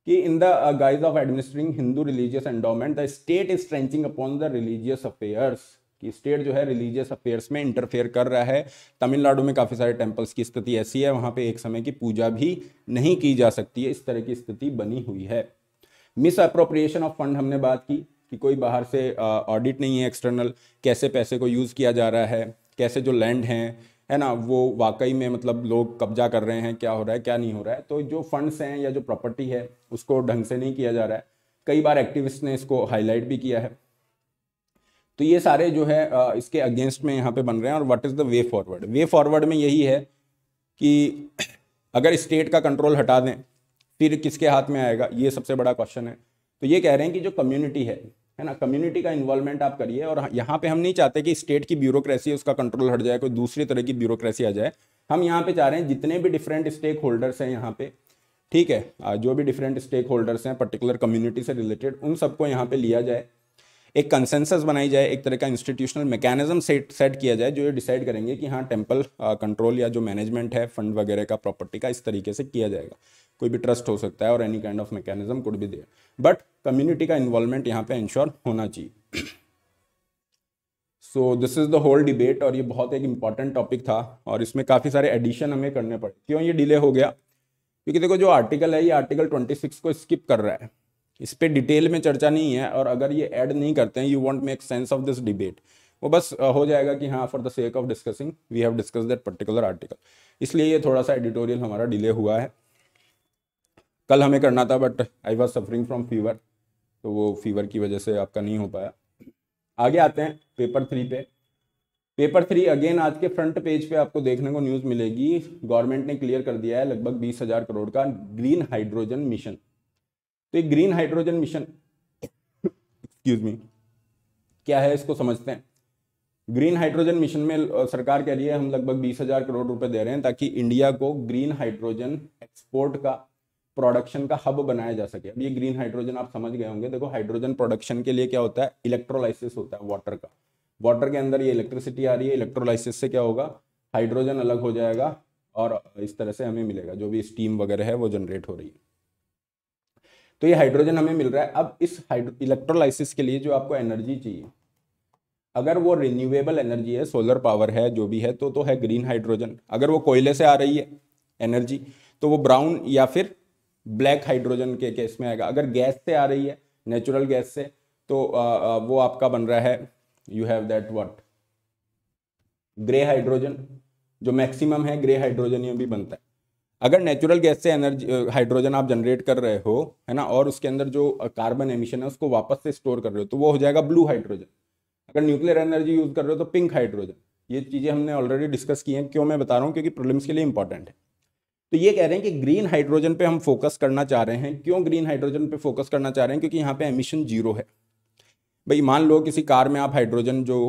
Speaker 1: कि in the guise of administering Hindu religious endowment the state is trenching upon the religious affairs कि स्टेट जो है रिलीजियस अफेयर्स में इंटरफेयर कर रहा है तमिलनाडु में काफ़ी सारे टेम्पल्स की स्थिति ऐसी है वहाँ पे एक समय की पूजा भी नहीं की जा सकती है इस तरह की स्थिति बनी हुई है मिस अप्रोप्रिएशन ऑफ फंड हमने बात की कि कोई बाहर से ऑडिट uh, नहीं है एक्सटर्नल कैसे पैसे को यूज़ किया जा रहा है कैसे जो लैंड हैं है ना वो वाकई में मतलब लोग कब्जा कर रहे हैं क्या हो रहा है क्या नहीं हो रहा है तो जो फंड्स हैं या जो प्रॉपर्टी है उसको ढंग से नहीं किया जा रहा है कई बार एक्टिविस्ट ने इसको हाईलाइट भी किया है तो ये सारे जो है इसके अगेंस्ट में यहाँ पे बन रहे हैं और what is the way forward way forward में यही है कि अगर स्टेट का कंट्रोल हटा दें फिर किसके हाथ में आएगा ये सबसे बड़ा क्वेश्चन है तो ये कह रहे हैं कि जो कम्युनिटी है है ना कम्युनिटी का इन्वॉल्वमेंट आप करिए और यहाँ पे हम नहीं चाहते कि स्टेट की ब्यूरोक्रेसी उसका कंट्रोल हट जाए कोई दूसरी तरह की ब्यूरोक्रेसी आ जाए हम यहाँ पे चाह रहे हैं जितने भी डिफरेंट स्टेक होल्डर्स हैं यहाँ पे ठीक है जो भी डिफरेंट स्टेक होल्डर्स हैं पर्टिकुलर कम्युनिटी से रिलेटेड उन सबको यहाँ पे लिया जाए एक कंसेंसस बनाई जाए एक तरह का इंस्टीट्यूशनल मैकेनिज्म सेट सेट किया जाए जो ये डिसाइड करेंगे कि हाँ टेम्पल कंट्रोल uh, या जो मैनेजमेंट है फंड वगैरह का प्रॉपर्टी का इस तरीके से किया जाएगा कोई भी ट्रस्ट हो सकता है और any kind of mechanism could भी देयर बट कम्युनिटी का इन्वॉल्वमेंट यहाँ पे इंश्योर होना चाहिए so this is the whole debate और ये बहुत एक इंपॉर्टेंट टॉपिक था और इसमें काफ़ी सारे एडिशन हमें करने पड़े क्यों ये डिले हो गया क्योंकि देखो जो आर्टिकल है ये आर्टिकल 26 को स्किप कर रहा है इस पर डिटेल में चर्चा नहीं है और अगर ये ऐड नहीं करते हैं you won't make sense of this debate वो बस हो जाएगा कि हाँ for the sake of discussing we have discuss that particular article इसलिए ये थोड़ा सा एडिटोरियल हमारा डिले हुआ है कल हमें करना था but I was suffering from fever तो वो फीवर की वजह से आपका नहीं हो पाया आगे आते हैं पेपर थ्री पे पेपर थ्री अगेन आज के फ्रंट पेज पे आपको देखने को न्यूज़ मिलेगी गवर्नमेंट ने क्लियर कर दिया है लगभग बीस हजार करोड़ का ग्रीन हाइड्रोजन मिशन तो ये green hydrogen mission excuse me क्या है इसको समझते हैं ग्रीन हाइड्रोजन मिशन में सरकार कह रही है हम लगभग बीस हजार करोड़ रुपए दे रहे हैं ताकि इंडिया को ग्रीन हाइड्रोजन एक्सपोर्ट का प्रोडक्शन का हब बनाया जा सके अब ये ग्रीन हाइड्रोजन आप समझ गए होंगे देखो हाइड्रोजन प्रोडक्शन के लिए क्या होता है इलेक्ट्रोलाइसिस होता है वाटर का वाटर के अंदर ये इलेक्ट्रिसिटी आ रही है इलेक्ट्रोलाइसिस से क्या होगा हाइड्रोजन अलग हो जाएगा और इस तरह से हमें मिलेगा जो भी स्टीम वगैरह है वो जनरेट हो रही है तो ये हाइड्रोजन हमें मिल रहा है अब इस इलेक्ट्रोलाइसिस के लिए जो आपको एनर्जी चाहिए अगर वो रिन्यूएबल एनर्जी है सोलर पावर है जो भी है तो तो है ग्रीन हाइड्रोजन अगर वो कोयले से आ रही है एनर्जी तो वो ब्राउन या फिर ब्लैक हाइड्रोजन के केस में आएगा अगर गैस से आ रही है नेचुरल गैस से तो आ, आ, वो आपका बन रहा है you have that what grey hydrogen जो मैक्सिमम है ग्रे हाइड्रोजन ये भी बनता है अगर नेचुरल गैस से एनर्जी हाइड्रोजन आप जनरेट कर रहे हो है ना और उसके अंदर जो कार्बन एमिशन है उसको वापस से स्टोर कर रहे हो तो वो हो जाएगा ब्लू हाइड्रोजन अगर न्यूक्लियर एनर्जी यूज़ कर रहे हो तो पिंक हाइड्रोजन ये चीज़ें हमने ऑलरेडी डिस्कस की हैं क्यों मैं बता रहा हूँ क्योंकि प्रॉब्लम्स के लिए इंपॉर्टेंट है तो ये कह रहे हैं कि ग्रीन हाइड्रोजन पर हम फोकस करना चाह रहे हैं क्यों ग्रीन हाइड्रोजन पर फोकस करना चाह रहे हैं क्योंकि यहाँ पर एमिशन जीरो है भाई मान लो किसी कार में आप हाइड्रोजन जो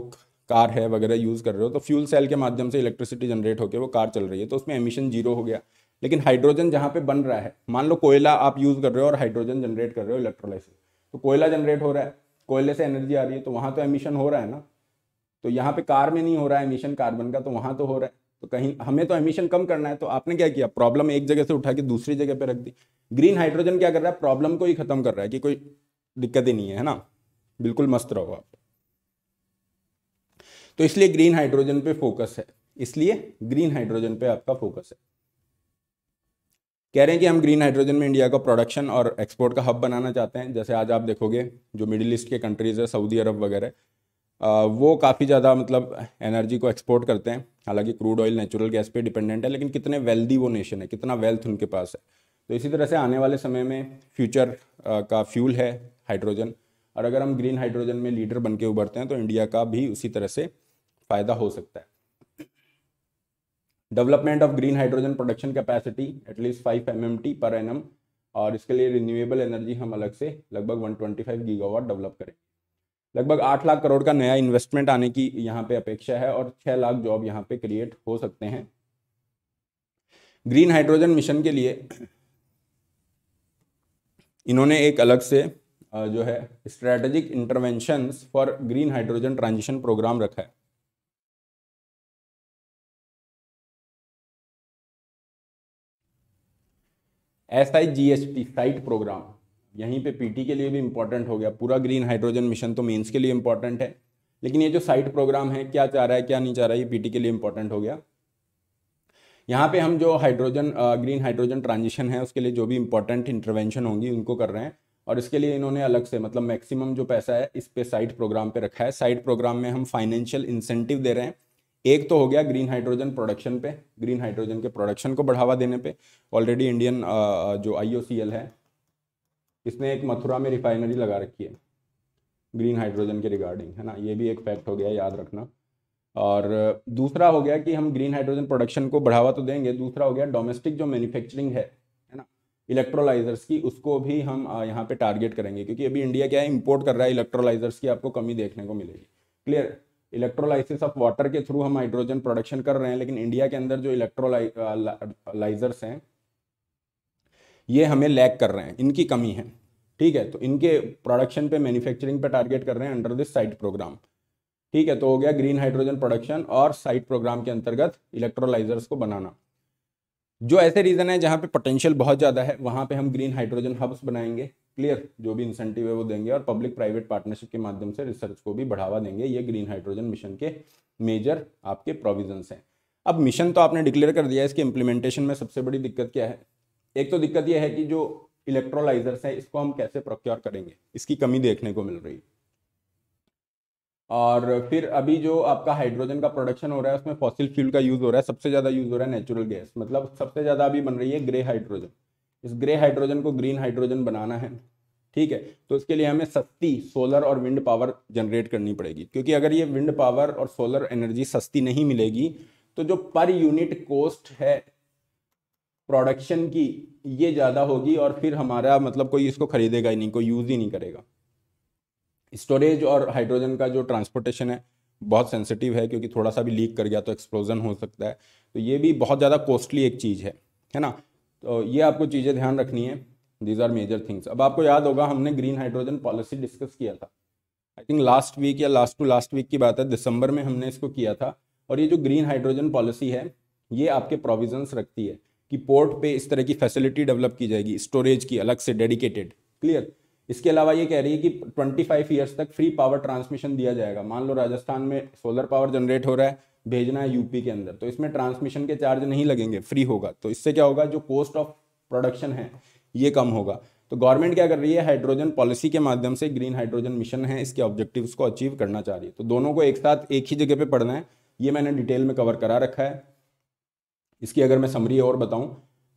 Speaker 1: कार है वगैरह यूज़ कर रहे हो तो फ्यूल सेल के माध्यम से इलेक्ट्रिसिटी जनरेट होकर वो कार चल रही है तो उसमें एमिशन जीरो हो गया लेकिन हाइड्रोजन जहाँ पे बन रहा है मान लो कोयला आप यूज़ कर रहे हो और हाइड्रोजन जनरेट कर रहे हो इलेक्ट्रोलाइसिस तो कोयला जनरेट हो रहा है कोयले से एनर्जी आ रही है तो वहाँ तो एमिशन हो रहा है ना तो यहाँ पे कार में नहीं हो रहा है एमिशन कार्बन का तो वहाँ तो हो रहा है तो कहीं हमें तो एमिशन कम करना है तो आपने क्या किया प्रॉब्लम एक जगह से उठा के दूसरी जगह पे रख दी ग्रीन हाइड्रोजन क्या कर रहा है प्रॉब्लम को ही खत्म कर रहा है कि कोई दिक्कत ही नहीं है ना बिल्कुल मस्त रहो आप तो इसलिए ग्रीन हाइड्रोजन पे फोकस है इसलिए ग्रीन हाइड्रोजन पे आपका फोकस है कह रहे हैं कि हम ग्रीन हाइड्रोजन में इंडिया का प्रोडक्शन और एक्सपोर्ट का हब बनाना चाहते हैं जैसे आज आप देखोगे जो मिडिल ईस्ट के कंट्रीज़ है सऊदी अरब वगैरह वो काफ़ी ज़्यादा मतलब एनर्जी को एक्सपोर्ट करते हैं हालांकि क्रूड ऑयल नेचुरल गैस पे डिपेंडेंट है लेकिन कितने वेल्दी वो नेशन है कितना वेल्थ उनके पास है तो इसी तरह से आने वाले समय में फ्यूचर का फ्यूल है हाइड्रोजन और अगर हम ग्रीन हाइड्रोजन में लीडर बन के उभरते हैं तो इंडिया का भी उसी तरह से फ़ायदा हो सकता है development of green hydrogen production capacity at least five M M T per annum और इसके लिए रिन्यूएबल एनर्जी हम अलग से लगभग 125 गीगावाट डेवलप करें लगभग आठ लाख करोड़ का नया इन्वेस्टमेंट आने की यहाँ पे अपेक्षा है और छह लाख जॉब यहाँ पे क्रिएट हो सकते हैं ग्रीन हाइड्रोजन मिशन के लिए इन्होंने एक अलग से जो है strategic intervention for green hydrogen transition programme रखा है S I G H T sight programme यहीं पे पीटी के लिए भी इंपॉर्टेंट हो गया पूरा ग्रीन हाइड्रोजन मिशन तो मेंस के लिए इंपॉर्टेंट है लेकिन ये जो साइट प्रोग्राम है क्या चाह रहा है क्या नहीं चाह रहा है ये पीटी के लिए इंपॉर्टेंट हो गया यहाँ पे हम जो हाइड्रोजन ग्रीन हाइड्रोजन ट्रांजिशन है उसके लिए जो भी इंपॉर्टेंट इंटरवेंशन होंगी उनको कर रहे हैं और इसके लिए इन्होंने अलग से मतलब मैक्सिमम जो पैसा है इस पे साइट प्रोग्राम पे रखा है साइट प्रोग्राम में हम फाइनेंशियल इंसेंटिव दे रहे हैं एक तो हो गया ग्रीन हाइड्रोजन प्रोडक्शन पे ग्रीन हाइड्रोजन के प्रोडक्शन को बढ़ावा देने पे ऑलरेडी इंडियन जो आई है इसने एक मथुरा में रिफाइनरी लगा रखी है ग्रीन हाइड्रोजन के रिगार्डिंग है ना ये भी एक फैक्ट हो गया याद रखना और दूसरा हो गया कि हम ग्रीन हाइड्रोजन प्रोडक्शन को बढ़ावा तो देंगे दूसरा हो गया डोमेस्टिक जो मैन्युफैक्चरिंग है है ना इलेक्ट्रोलाइजर्स की उसको भी हम यहाँ पे टारगेट करेंगे क्योंकि अभी इंडिया क्या है इंपोर्ट कर रहा है इलेक्ट्रोलाइजर्स की आपको कमी देखने को मिलेगी क्लियर इलेक्ट्रोलाइसिस ऑफ वाटर के थ्रू हम हाइड्रोजन प्रोडक्शन कर रहे हैं लेकिन इंडिया के अंदर जो इलेक्ट्रोलाइजर्स हैं ये हमें लैक कर रहे हैं इनकी कमी है ठीक है तो इनके प्रोडक्शन पे मैन्युफैक्चरिंग पे टारगेट कर रहे हैं अंडर दिस साइट प्रोग्राम ठीक है तो हो गया ग्रीन हाइड्रोजन प्रोडक्शन और साइट प्रोग्राम के अंतर्गत इलेक्ट्रोलाइजर्स को बनाना जो ऐसे रीजन है जहाँ पे पोटेंशियल बहुत ज़्यादा है वहां पे हम ग्रीन हाइड्रोजन हब्स बनाएंगे क्लियर जो भी इंसेंटिव है वो देंगे और पब्लिक प्राइवेट पार्टनरशिप के माध्यम से रिसर्च को भी बढ़ावा देंगे ये ग्रीन हाइड्रोजन मिशन के मेजर आपके प्रोविजंस हैं अब मिशन तो आपने डिक्लेयर कर दिया है इसके इम्प्लीमेंटेशन में सबसे बड़ी दिक्कत क्या है एक तो दिक्कत यह है कि जो इलेक्ट्रोलाइजर्स हैं इसको हम कैसे प्रोक्योर करेंगे इसकी कमी देखने को मिल रही है और फिर अभी जो आपका हाइड्रोजन का प्रोडक्शन हो रहा है उसमें फॉसिल फ्यूल का यूज़ हो रहा है सबसे ज़्यादा यूज़ हो रहा है नेचुरल गैस मतलब सबसे ज़्यादा अभी बन रही है ग्रे हाइड्रोजन इस ग्रे हाइड्रोजन को ग्रीन हाइड्रोजन बनाना है ठीक है तो इसके लिए हमें सस्ती सोलर और विंड पावर जनरेट करनी पड़ेगी क्योंकि अगर ये विंड पावर और सोलर एनर्जी सस्ती नहीं मिलेगी तो जो पर यूनिट कॉस्ट है प्रोडक्शन की ये ज़्यादा होगी और फिर हमारा मतलब कोई इसको खरीदेगा ही नहीं कोई यूज़ ही नहीं करेगा स्टोरेज और हाइड्रोजन का जो ट्रांसपोर्टेशन है बहुत सेंसिटिव है क्योंकि थोड़ा सा भी लीक कर गया तो एक्सप्लोजन हो सकता है तो ये भी बहुत ज़्यादा कॉस्टली एक चीज़ है है ना तो ये आपको चीज़ें ध्यान रखनी है दीज आर मेजर थिंग्स अब आपको याद होगा हमने ग्रीन हाइड्रोजन पॉलिसी डिस्कस किया था आई थिंक लास्ट वीक या लास्ट टू लास्ट वीक की बात है दिसंबर में हमने इसको किया था और ये जो ग्रीन हाइड्रोजन पॉलिसी है ये आपके प्रोविजंस रखती है कि पोर्ट पे इस तरह की फैसिलिटी डेवलप की जाएगी स्टोरेज की अलग से डेडिकेटेड क्लियर इसके अलावा ये कह रही है कि 25 फाइव ईयर्स तक फ्री पावर ट्रांसमिशन दिया जाएगा मान लो राजस्थान में सोलर पावर जनरेट हो रहा है भेजना है यूपी के अंदर तो इसमें ट्रांसमिशन के चार्ज नहीं लगेंगे फ्री होगा तो इससे क्या होगा जो कॉस्ट ऑफ प्रोडक्शन है ये कम होगा तो गवर्नमेंट क्या कर रही है हाइड्रोजन पॉलिसी के माध्यम से ग्रीन हाइड्रोजन मिशन है इसके ऑब्जेक्टिव्स को अचीव करना चाह रही है तो दोनों को एक साथ एक ही जगह पे पढ़ना है ये मैंने डिटेल में कवर करा रखा है इसकी अगर मैं समरी और बताऊं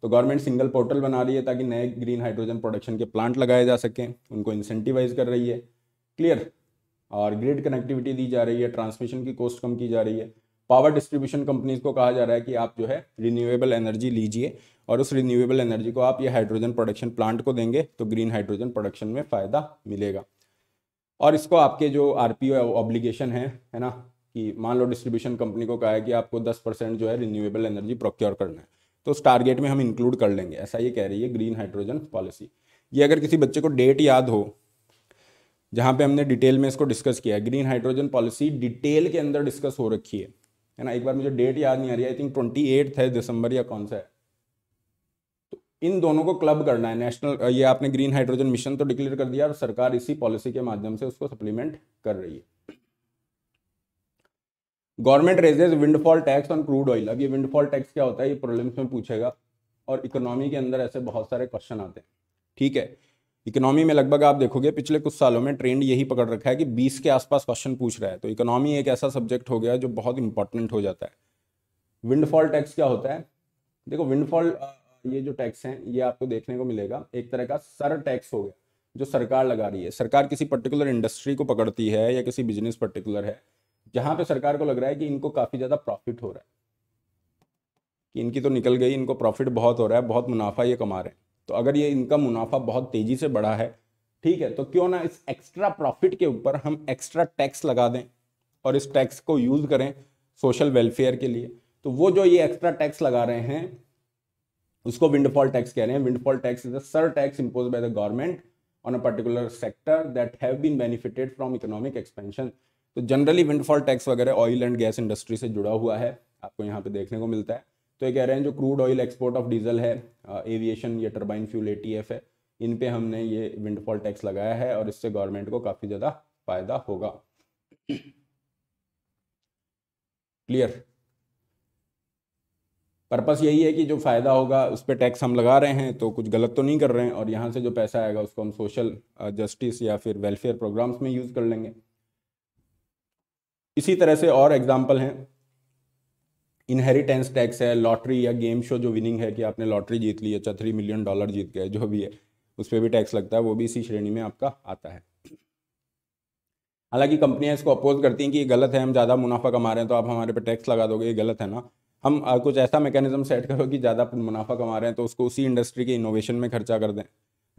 Speaker 1: तो गवर्नमेंट सिंगल पोर्टल बना रही है ताकि नए ग्रीन हाइड्रोजन प्रोडक्शन के प्लांट लगाए जा सकें उनको इंसेंटिवाइज कर रही है क्लियर और ग्रिड कनेक्टिविटी दी जा रही है ट्रांसमिशन की कॉस्ट कम की जा रही है पावर डिस्ट्रीब्यूशन कंपनीज को कहा जा रहा है कि आप जो है रिन्यूएबल एनर्जी लीजिए और उस रिन्यूएबल एनर्जी को आप ये हाइड्रोजन प्रोडक्शन प्लांट को देंगे तो ग्रीन हाइड्रोजन प्रोडक्शन में फ़ायदा मिलेगा और इसको आपके जो आर पी ऑब्लिगेशन है है ना कि मान लो डिस्ट्रीब्यूशन कंपनी को कहा है कि आपको दस परसेंट जो है रिन्यूएबल एनर्जी प्रोक्योर करना है तो उस टारगेट में हम इंक्लूड कर लेंगे ऐसा ये कह रही है ग्रीन हाइड्रोजन पॉलिसी ये अगर किसी बच्चे को डेट याद हो जहाँ पे हमने डिटेल में इसको डिस्कस किया है ग्रीन हाइड्रोजन पॉलिसी डिटेल के अंदर डिस्कस हो रखी है है ना एक बार मुझे डेट याद नहीं आ रही आई थिंक ट्वेंटी एट है दिसंबर या कौन सा है तो इन दोनों को क्लब करना है नेशनल ये आपने ग्रीन हाइड्रोजन मिशन तो डिक्लेयर कर दिया और सरकार इसी पॉलिसी के माध्यम से उसको सप्लीमेंट कर रही है government raises windfall tax on crude oil अब ये विंडफॉल टैक्स क्या होता है ये प्रॉब्लम्स में पूछेगा और इकोनॉमी के अंदर ऐसे बहुत सारे क्वेश्चन आते हैं ठीक है इकोनॉमी में लगभग आप देखोगे पिछले कुछ सालों में ट्रेंड यही पकड़ रखा है कि 20 के आसपास क्वेश्चन पूछ रहा है तो इकोनॉमी एक ऐसा सब्जेक्ट हो गया जो बहुत इंपॉर्टेंट हो जाता है विंडफॉल टैक्स क्या होता है देखो विंडफॉल ये जो टैक्स है ये आपको देखने को मिलेगा एक तरह का सर टैक्स हो गया जो सरकार लगा रही है सरकार किसी पर्टिकुलर इंडस्ट्री को पकड़ती है या किसी बिजनेस पर्टिकुलर है जहाँ पे सरकार को लग रहा है कि इनको काफ़ी ज़्यादा प्रॉफिट हो रहा है कि इनकी तो निकल गई इनको प्रॉफिट बहुत हो रहा है बहुत मुनाफा ये कमा रहे हैं तो अगर ये इनका मुनाफा बहुत तेजी से बढ़ा है ठीक है तो क्यों ना इस एक्स्ट्रा प्रॉफिट के ऊपर हम एक्स्ट्रा टैक्स लगा दें और इस टैक्स को यूज करें सोशल वेलफेयर के लिए तो वो जो ये एक्स्ट्रा टैक्स लगा रहे हैं उसको विंडफॉल टैक्स कह रहे हैं windfall tax is a surtax impose by the government on a particular sector that have been benefited from economic expansion तो जनरली विंडफॉल टैक्स वगैरह ऑयल एंड गैस इंडस्ट्री से जुड़ा हुआ है आपको यहाँ पे देखने को मिलता है तो ये कह रहे हैं जो crude oil export of diesel है एविएशन या टर्बाइन फ्यूल ए है इन पे हमने ये विंडफॉल टैक्स लगाया है और इससे गवर्नमेंट को काफ़ी ज़्यादा फायदा होगा क्लियर पर्पस यही है कि जो फ़ायदा होगा उस पर टैक्स हम लगा रहे हैं तो कुछ गलत तो नहीं कर रहे हैं और यहाँ से जो पैसा आएगा उसको हम सोशल जस्टिस या फिर वेलफेयर प्रोग्राम्स में यूज़ कर लेंगे इसी तरह से और एग्जाम्पल हैं इनहेरिटेंस टैक्स है लॉटरी या गेम शो जो विनिंग है कि आपने लॉटरी जीत ली अच्छा थ्री मिलियन डॉलर जीत गए जो भी है उस पर भी टैक्स लगता है वो भी इसी श्रेणी में आपका आता है हालांकि कंपनियां इसको अपोज करती हैं कि ये गलत है हम ज़्यादा मुनाफा कमा रहे हैं तो आप हमारे पे टैक्स लगा दोगे ये गलत है ना हम कुछ ऐसा मैकेनिज्म सेट करो कि ज़्यादा मुनाफा कमा रहे हैं तो उसको उसी इंडस्ट्री के इनोवेशन में खर्चा कर दें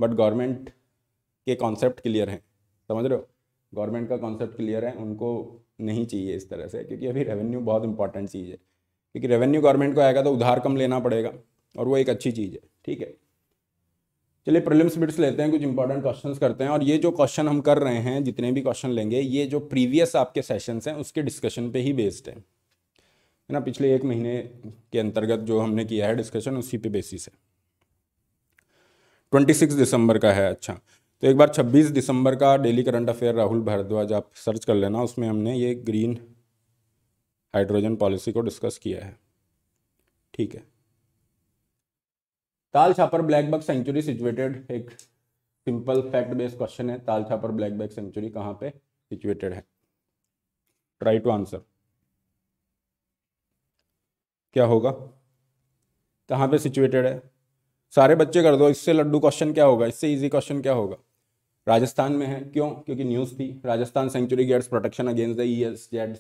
Speaker 1: बट गवर्नमेंट के कॉन्सेप्ट क्लियर हैं समझ रहे हो गवर्नमेंट का कॉन्सेप्ट क्लियर है उनको नहीं चाहिए इस तरह से क्योंकि अभी रेवेन्यू बहुत इंपॉर्टेंट चीज़ है क्योंकि रेवेन्यू गवर्नमेंट को आएगा तो उधार कम लेना पड़ेगा और वो एक अच्छी चीज़ है ठीक है चलिए प्रिलिम्स बिट्स लेते हैं कुछ इंपॉर्टेंट क्वेश्चंस करते हैं और ये जो क्वेश्चन हम कर रहे हैं जितने भी क्वेश्चन लेंगे ये जो प्रीवियस आपके सेशंस हैं उसके डिस्कशन पे ही बेस्ड है है ना पिछले एक महीने के अंतर्गत जो हमने किया है डिस्कशन उसी पे बेसिस है ट्वेंटी सिक्स दिसंबर का है अच्छा तो एक बार छब्बीस दिसंबर का daily current affair Rahul Bhardwaj आप सर्च कर लेना उसमें हमने ये ग्रीन हाइड्रोजन पॉलिसी को डिस्कस किया है ठीक है Tal Chhapar blackbuck sanctuary situated एक सिंपल फैक्ट बेस्ड क्वेश्चन है Tal Chhapar blackbuck century कहाँ पे सिचुएटेड है ट्राई टू आंसर क्या होगा कहाँ पे सिचुएटेड है सारे बच्चे कर दो इससे लड्डू क्वेश्चन क्या होगा इससे इजी क्वेश्चन क्या होगा राजस्थान में है क्यों क्योंकि न्यूज़ थी Rajasthan sanctuary gets protection against the E S Z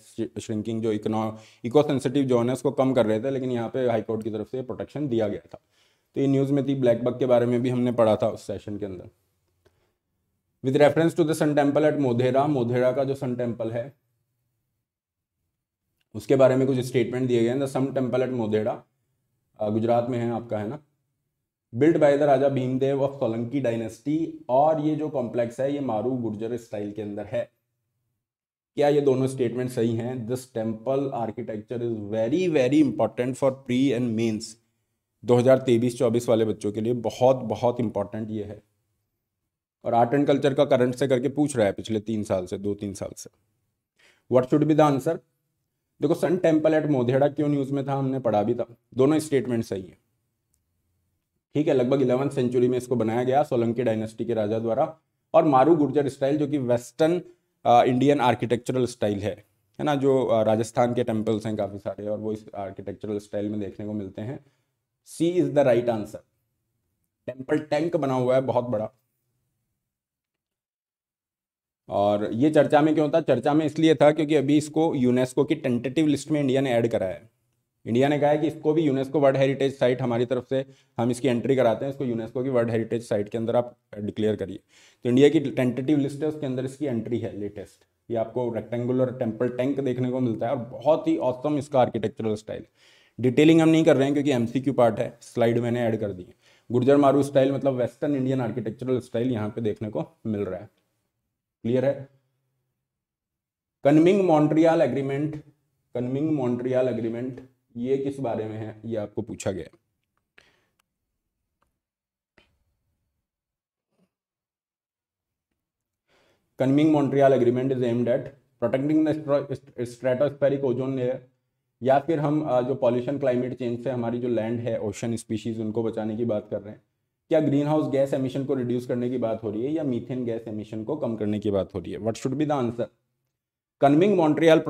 Speaker 1: shrinking जो इकनो इको सेंसिटिव जोन है उसको कम कर रहे थे लेकिन यहाँ पे हाईकोर्ट की तरफ से प्रोटेक्शन दिया गया था तो ये न्यूज़ में थी ब्लैक बग के बारे में भी हमने पढ़ा था उस सेशन के अंदर with reference to the sun temple at Modhera Modhera का जो सन टेम्पल है उसके बारे में कुछ स्टेटमेंट दिए गए हैं the sun temple at Modhera Gujarat में है आपका है ना build by the raja Bhimdev of Solanki dynasty और ये जो कॉम्प्लेक्स है ये मारू गुर्जर स्टाइल के अंदर है क्या ये दोनों स्टेटमेंट सही हैं this temple architecture is very very important for pre and mains 2023-24 वाले बच्चों के लिए बहुत बहुत इंपॉर्टेंट ये है और आर्ट एंड कल्चर का करंट से करके पूछ रहा है पिछले तीन साल से दो तीन साल से what should be the answer देखो सन टेम्पल एट मोधेड़ा क्यों न्यूज़ में था हमने पढ़ा भी था दोनों स्टेटमेंट सही है ठीक है लगभग इलेवंथ सेंचुरी में इसको बनाया गया सोलंकी डायनेस्टी के राजा द्वारा और मारू गुर्जर स्टाइल जो कि वेस्टर्न इंडियन आर्किटेक्चरल स्टाइल है है ना जो राजस्थान के टेम्पल्स हैं काफ़ी सारे और वो इस आर्किटेक्चरल स्टाइल में देखने को मिलते हैं C is the right answer temple tank बना हुआ है बहुत बड़ा और ये चर्चा में क्यों था चर्चा में इसलिए था क्योंकि अभी इसको यूनेस्को की टेंटेटिव लिस्ट में इंडिया ने ऐड करा है इंडिया ने कहा है कि इसको भी यूनेस्को वर्ल्ड हेरिटेज साइट हमारी तरफ से हम इसकी एंट्री कराते हैं इसको यूनेस्को की वर्ल्ड हेरिटेज साइट के अंदर आप डिक्लेयर करिए तो इंडिया की टेंटेटिव लिस्ट है उसके अंदर इसकी एंट्री है लेटेस्ट ये आपको रेक्टेंगुलर टेम्पल टैंक देखने को मिलता है और बहुत ही औसम इसका आर्किटेक्चरल स्टाइल डिटेलिंग हम नहीं कर रहे हैं क्योंकि एमसीक्यू पार्ट है स्लाइड मैंने ऐड कर दी है गुर्जर मारू स्टाइल मतलब वेस्टर्न इंडियन आर्किटेक्चरल स्टाइल यहाँ पे देखने को मिल रहा है क्लियर है Kunming Montreal agreement Kunming Montreal agreement ये किस बारे में है ये आपको पूछा गया Kunming Montreal agreement is aimed at protecting the stratospheric ozone layer या फिर हम जो पॉल्यूशन क्लाइमेट चेंज से हमारी जो लैंड है ओशन स्पीशीज उनको बचाने की बात कर रहे हैं क्या ग्रीन हाउस गैस एमिशन को रिड्यूस करने की बात हो रही है या मीथेन गैस एमिशन को कम करने की बात हो रही है what should be the answer Kunming Montreal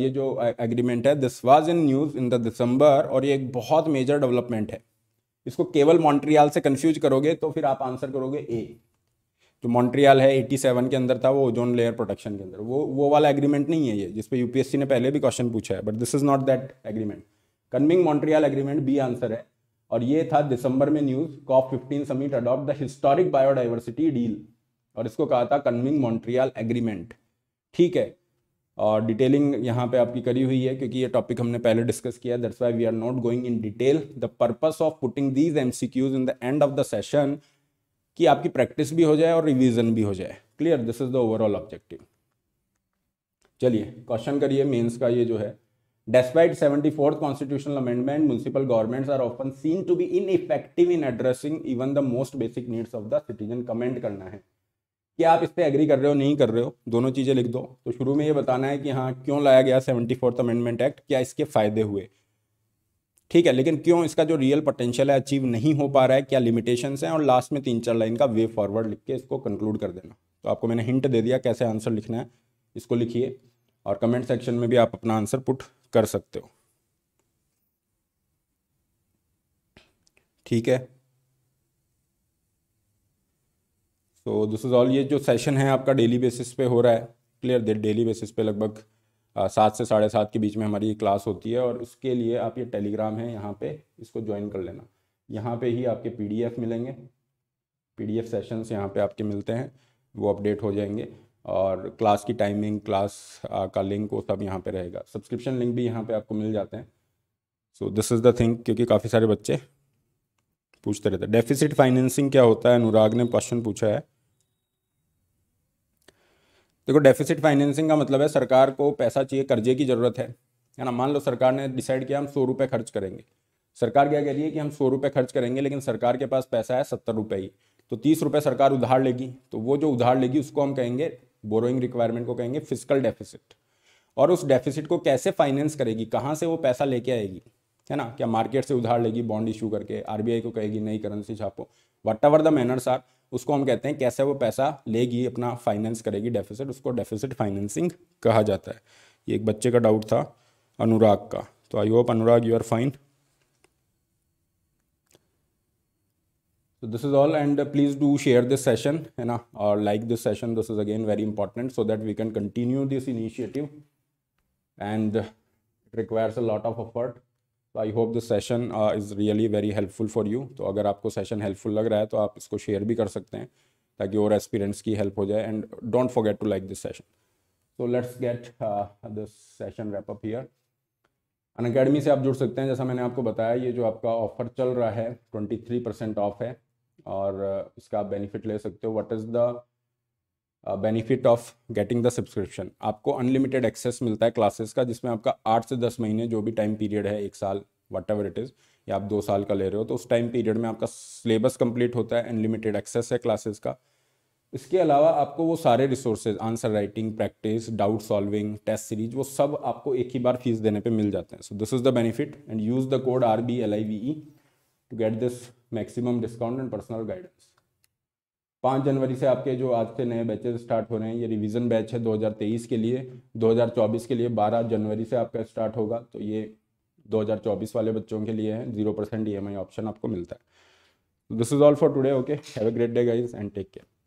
Speaker 1: ये जो एग्रीमेंट है this was in news in the December और ये एक बहुत मेजर डेवलपमेंट है इसको केवल मॉन्ट्रियल से कन्फ्यूज करोगे तो फिर आप आंसर करोगे ए जो मॉन्ट्रियल है 87 के अंदर था वो ओजोन लेयर प्रोटेक्शन के अंदर वो वो वाला एग्रीमेंट नहीं है ये जिसपे यूपीएससी ने पहले भी क्वेश्चन पूछा है but this is not that agreement Kunming Montreal agreement B answer है और ये था दिसंबर में news COP fifteen summit adopt the historic biodiversity deal और इसको कहा था कन्विंग मॉन्ट्रियल एग्रीमेंट ठीक है और डिटेलिंग यहाँ पे आपकी करी हुई है क्योंकि ये टॉपिक हमने पहले डिस्कस किया है that's why we are not going in detail the purpose of putting these em in the end of the session कि आपकी प्रैक्टिस भी हो जाए और रिविजन भी हो जाए clear this is the overall objective चलिए क्वेश्चन करिए मेन्स का ये जो है fourth constitutional amendment municipal government are often seen to be ineffective in addressing even the most basic needs of the citizen comment करना है कि आप इस पर एग्री कर रहे हो नहीं कर रहे हो दोनों चीज़ें लिख दो तो शुरू में ये बताना है कि हाँ क्यों लाया गया सेवेंटी फोर्थ अमेंडमेंट एक्ट क्या इसके फ़ायदे हुए ठीक है लेकिन क्यों इसका जो रियल पोटेंशियल है अचीव नहीं हो पा रहा है क्या लिमिटेशन हैं और लास्ट में तीन चार लाइन का वे फॉरवर्ड लिख के इसको कंक्लूड कर देना तो आपको मैंने हिंट दे दिया कैसे आंसर लिखना है इसको लिखिए और कमेंट सेक्शन में भी आप अपना आंसर पुट कर सकते हो ठीक है तो दिस इज़ ऑल ये जो सेशन है आपका डेली बेसिस पे हो रहा है क्लियर दे डेली बेसिस पे लगभग सात से साढ़े सात के बीच में हमारी क्लास होती है और उसके लिए आप ये टेलीग्राम है यहाँ पे इसको ज्वाइन कर लेना यहाँ पे ही आपके पीडीएफ मिलेंगे पीडीएफ सेशंस यहाँ पे आपके मिलते हैं वो अपडेट हो जाएंगे और क्लास की टाइमिंग क्लास का लिंक वो सब यहाँ पर रहेगा सब्सक्रिप्शन लिंक भी यहाँ पर आपको मिल जाते हैं so this is the thing क्योंकि काफ़ी सारे बच्चे पूछते रहते हैं डेफिसिट फाइनेंसिंग क्या होता है अनुराग ने क्वेश्चन पूछा है देखो डेफिसिट फाइनेंसिंग का मतलब है सरकार को पैसा चाहिए कर्जे की ज़रूरत है है ना मान लो सरकार ने डिसाइड किया हम सौ रुपये खर्च करेंगे सरकार क्या कह रही है कि हम सौ रुपये खर्च करेंगे लेकिन सरकार के पास पैसा है सत्तर रुपये ही तो तीस रुपये सरकार उधार लेगी तो वो जो उधार लेगी उसको हम कहेंगे बोरोइंग रिक्वायरमेंट को कहेंगे फिजिकल डेफिसिट और उस डेफिसिट को कैसे फाइनेंस करेगी कहाँ से वो पैसा लेके आएगी है ना क्या मार्केट से उधार लेगी बॉन्ड इशू करके आरबीआई को कहेगी नई करेंसी छापो whatever the manners are उसको हम कहते हैं कैसे वो पैसा लेगी अपना फाइनेंस करेगी डेफिसिट उसको डेफिसिट फाइनेंसिंग कहा जाता है ये एक बच्चे का डाउट था अनुराग का तो I hope Anurag you are fine तो this is all and please do share this session है ना और like this session this is again very important so that we can continue this initiative and requires a lot of effort तो I hope this session is really very helpful for you तो अगर आपको session helpful लग रहा है तो आप इसको शेयर भी कर सकते हैं ताकि और एक्सपीरियंस की हेल्प हो जाए and don't forget to like this session so let's get this session wrap up here Unacademy से आप जुड़ सकते हैं जैसा मैंने आपको बताया ये जो आपका ऑफर चल रहा है ट्वेंटी थ्री परसेंट ऑफ है और uh, इसका आप बेनिफिट ले सकते हो what is the benefit of getting the subscription आपको अनलिमिटेड एक्सेस मिलता है क्लासेस का जिसमें आपका आठ से दस महीने जो भी टाइम पीरियड है एक साल वट एवर इट इज़ या आप दो साल का ले रहे हो तो उस टाइम पीरियड में आपका सिलेबस कंप्लीट होता है अनलिमिटेड एक्सेस है क्लासेस का इसके अलावा आपको वो सारे resources answer writing practice doubt solving test series वो सब आपको एक ही बार फीस देने पे मिल जाते हैं so this is the benefit and use the code R B L I V E to get this maximum discount and personal guidance पाँच जनवरी से आपके जो आज से नए बैचेस स्टार्ट हो रहे हैं ये रिवीजन बैच है 2023 के लिए 2024 के लिए 12 जनवरी से आपका स्टार्ट होगा तो ये 2024 वाले बच्चों के लिए है जीरो परसेंट ई ऑप्शन आपको मिलता है this is all for today okay have a great day guys and take care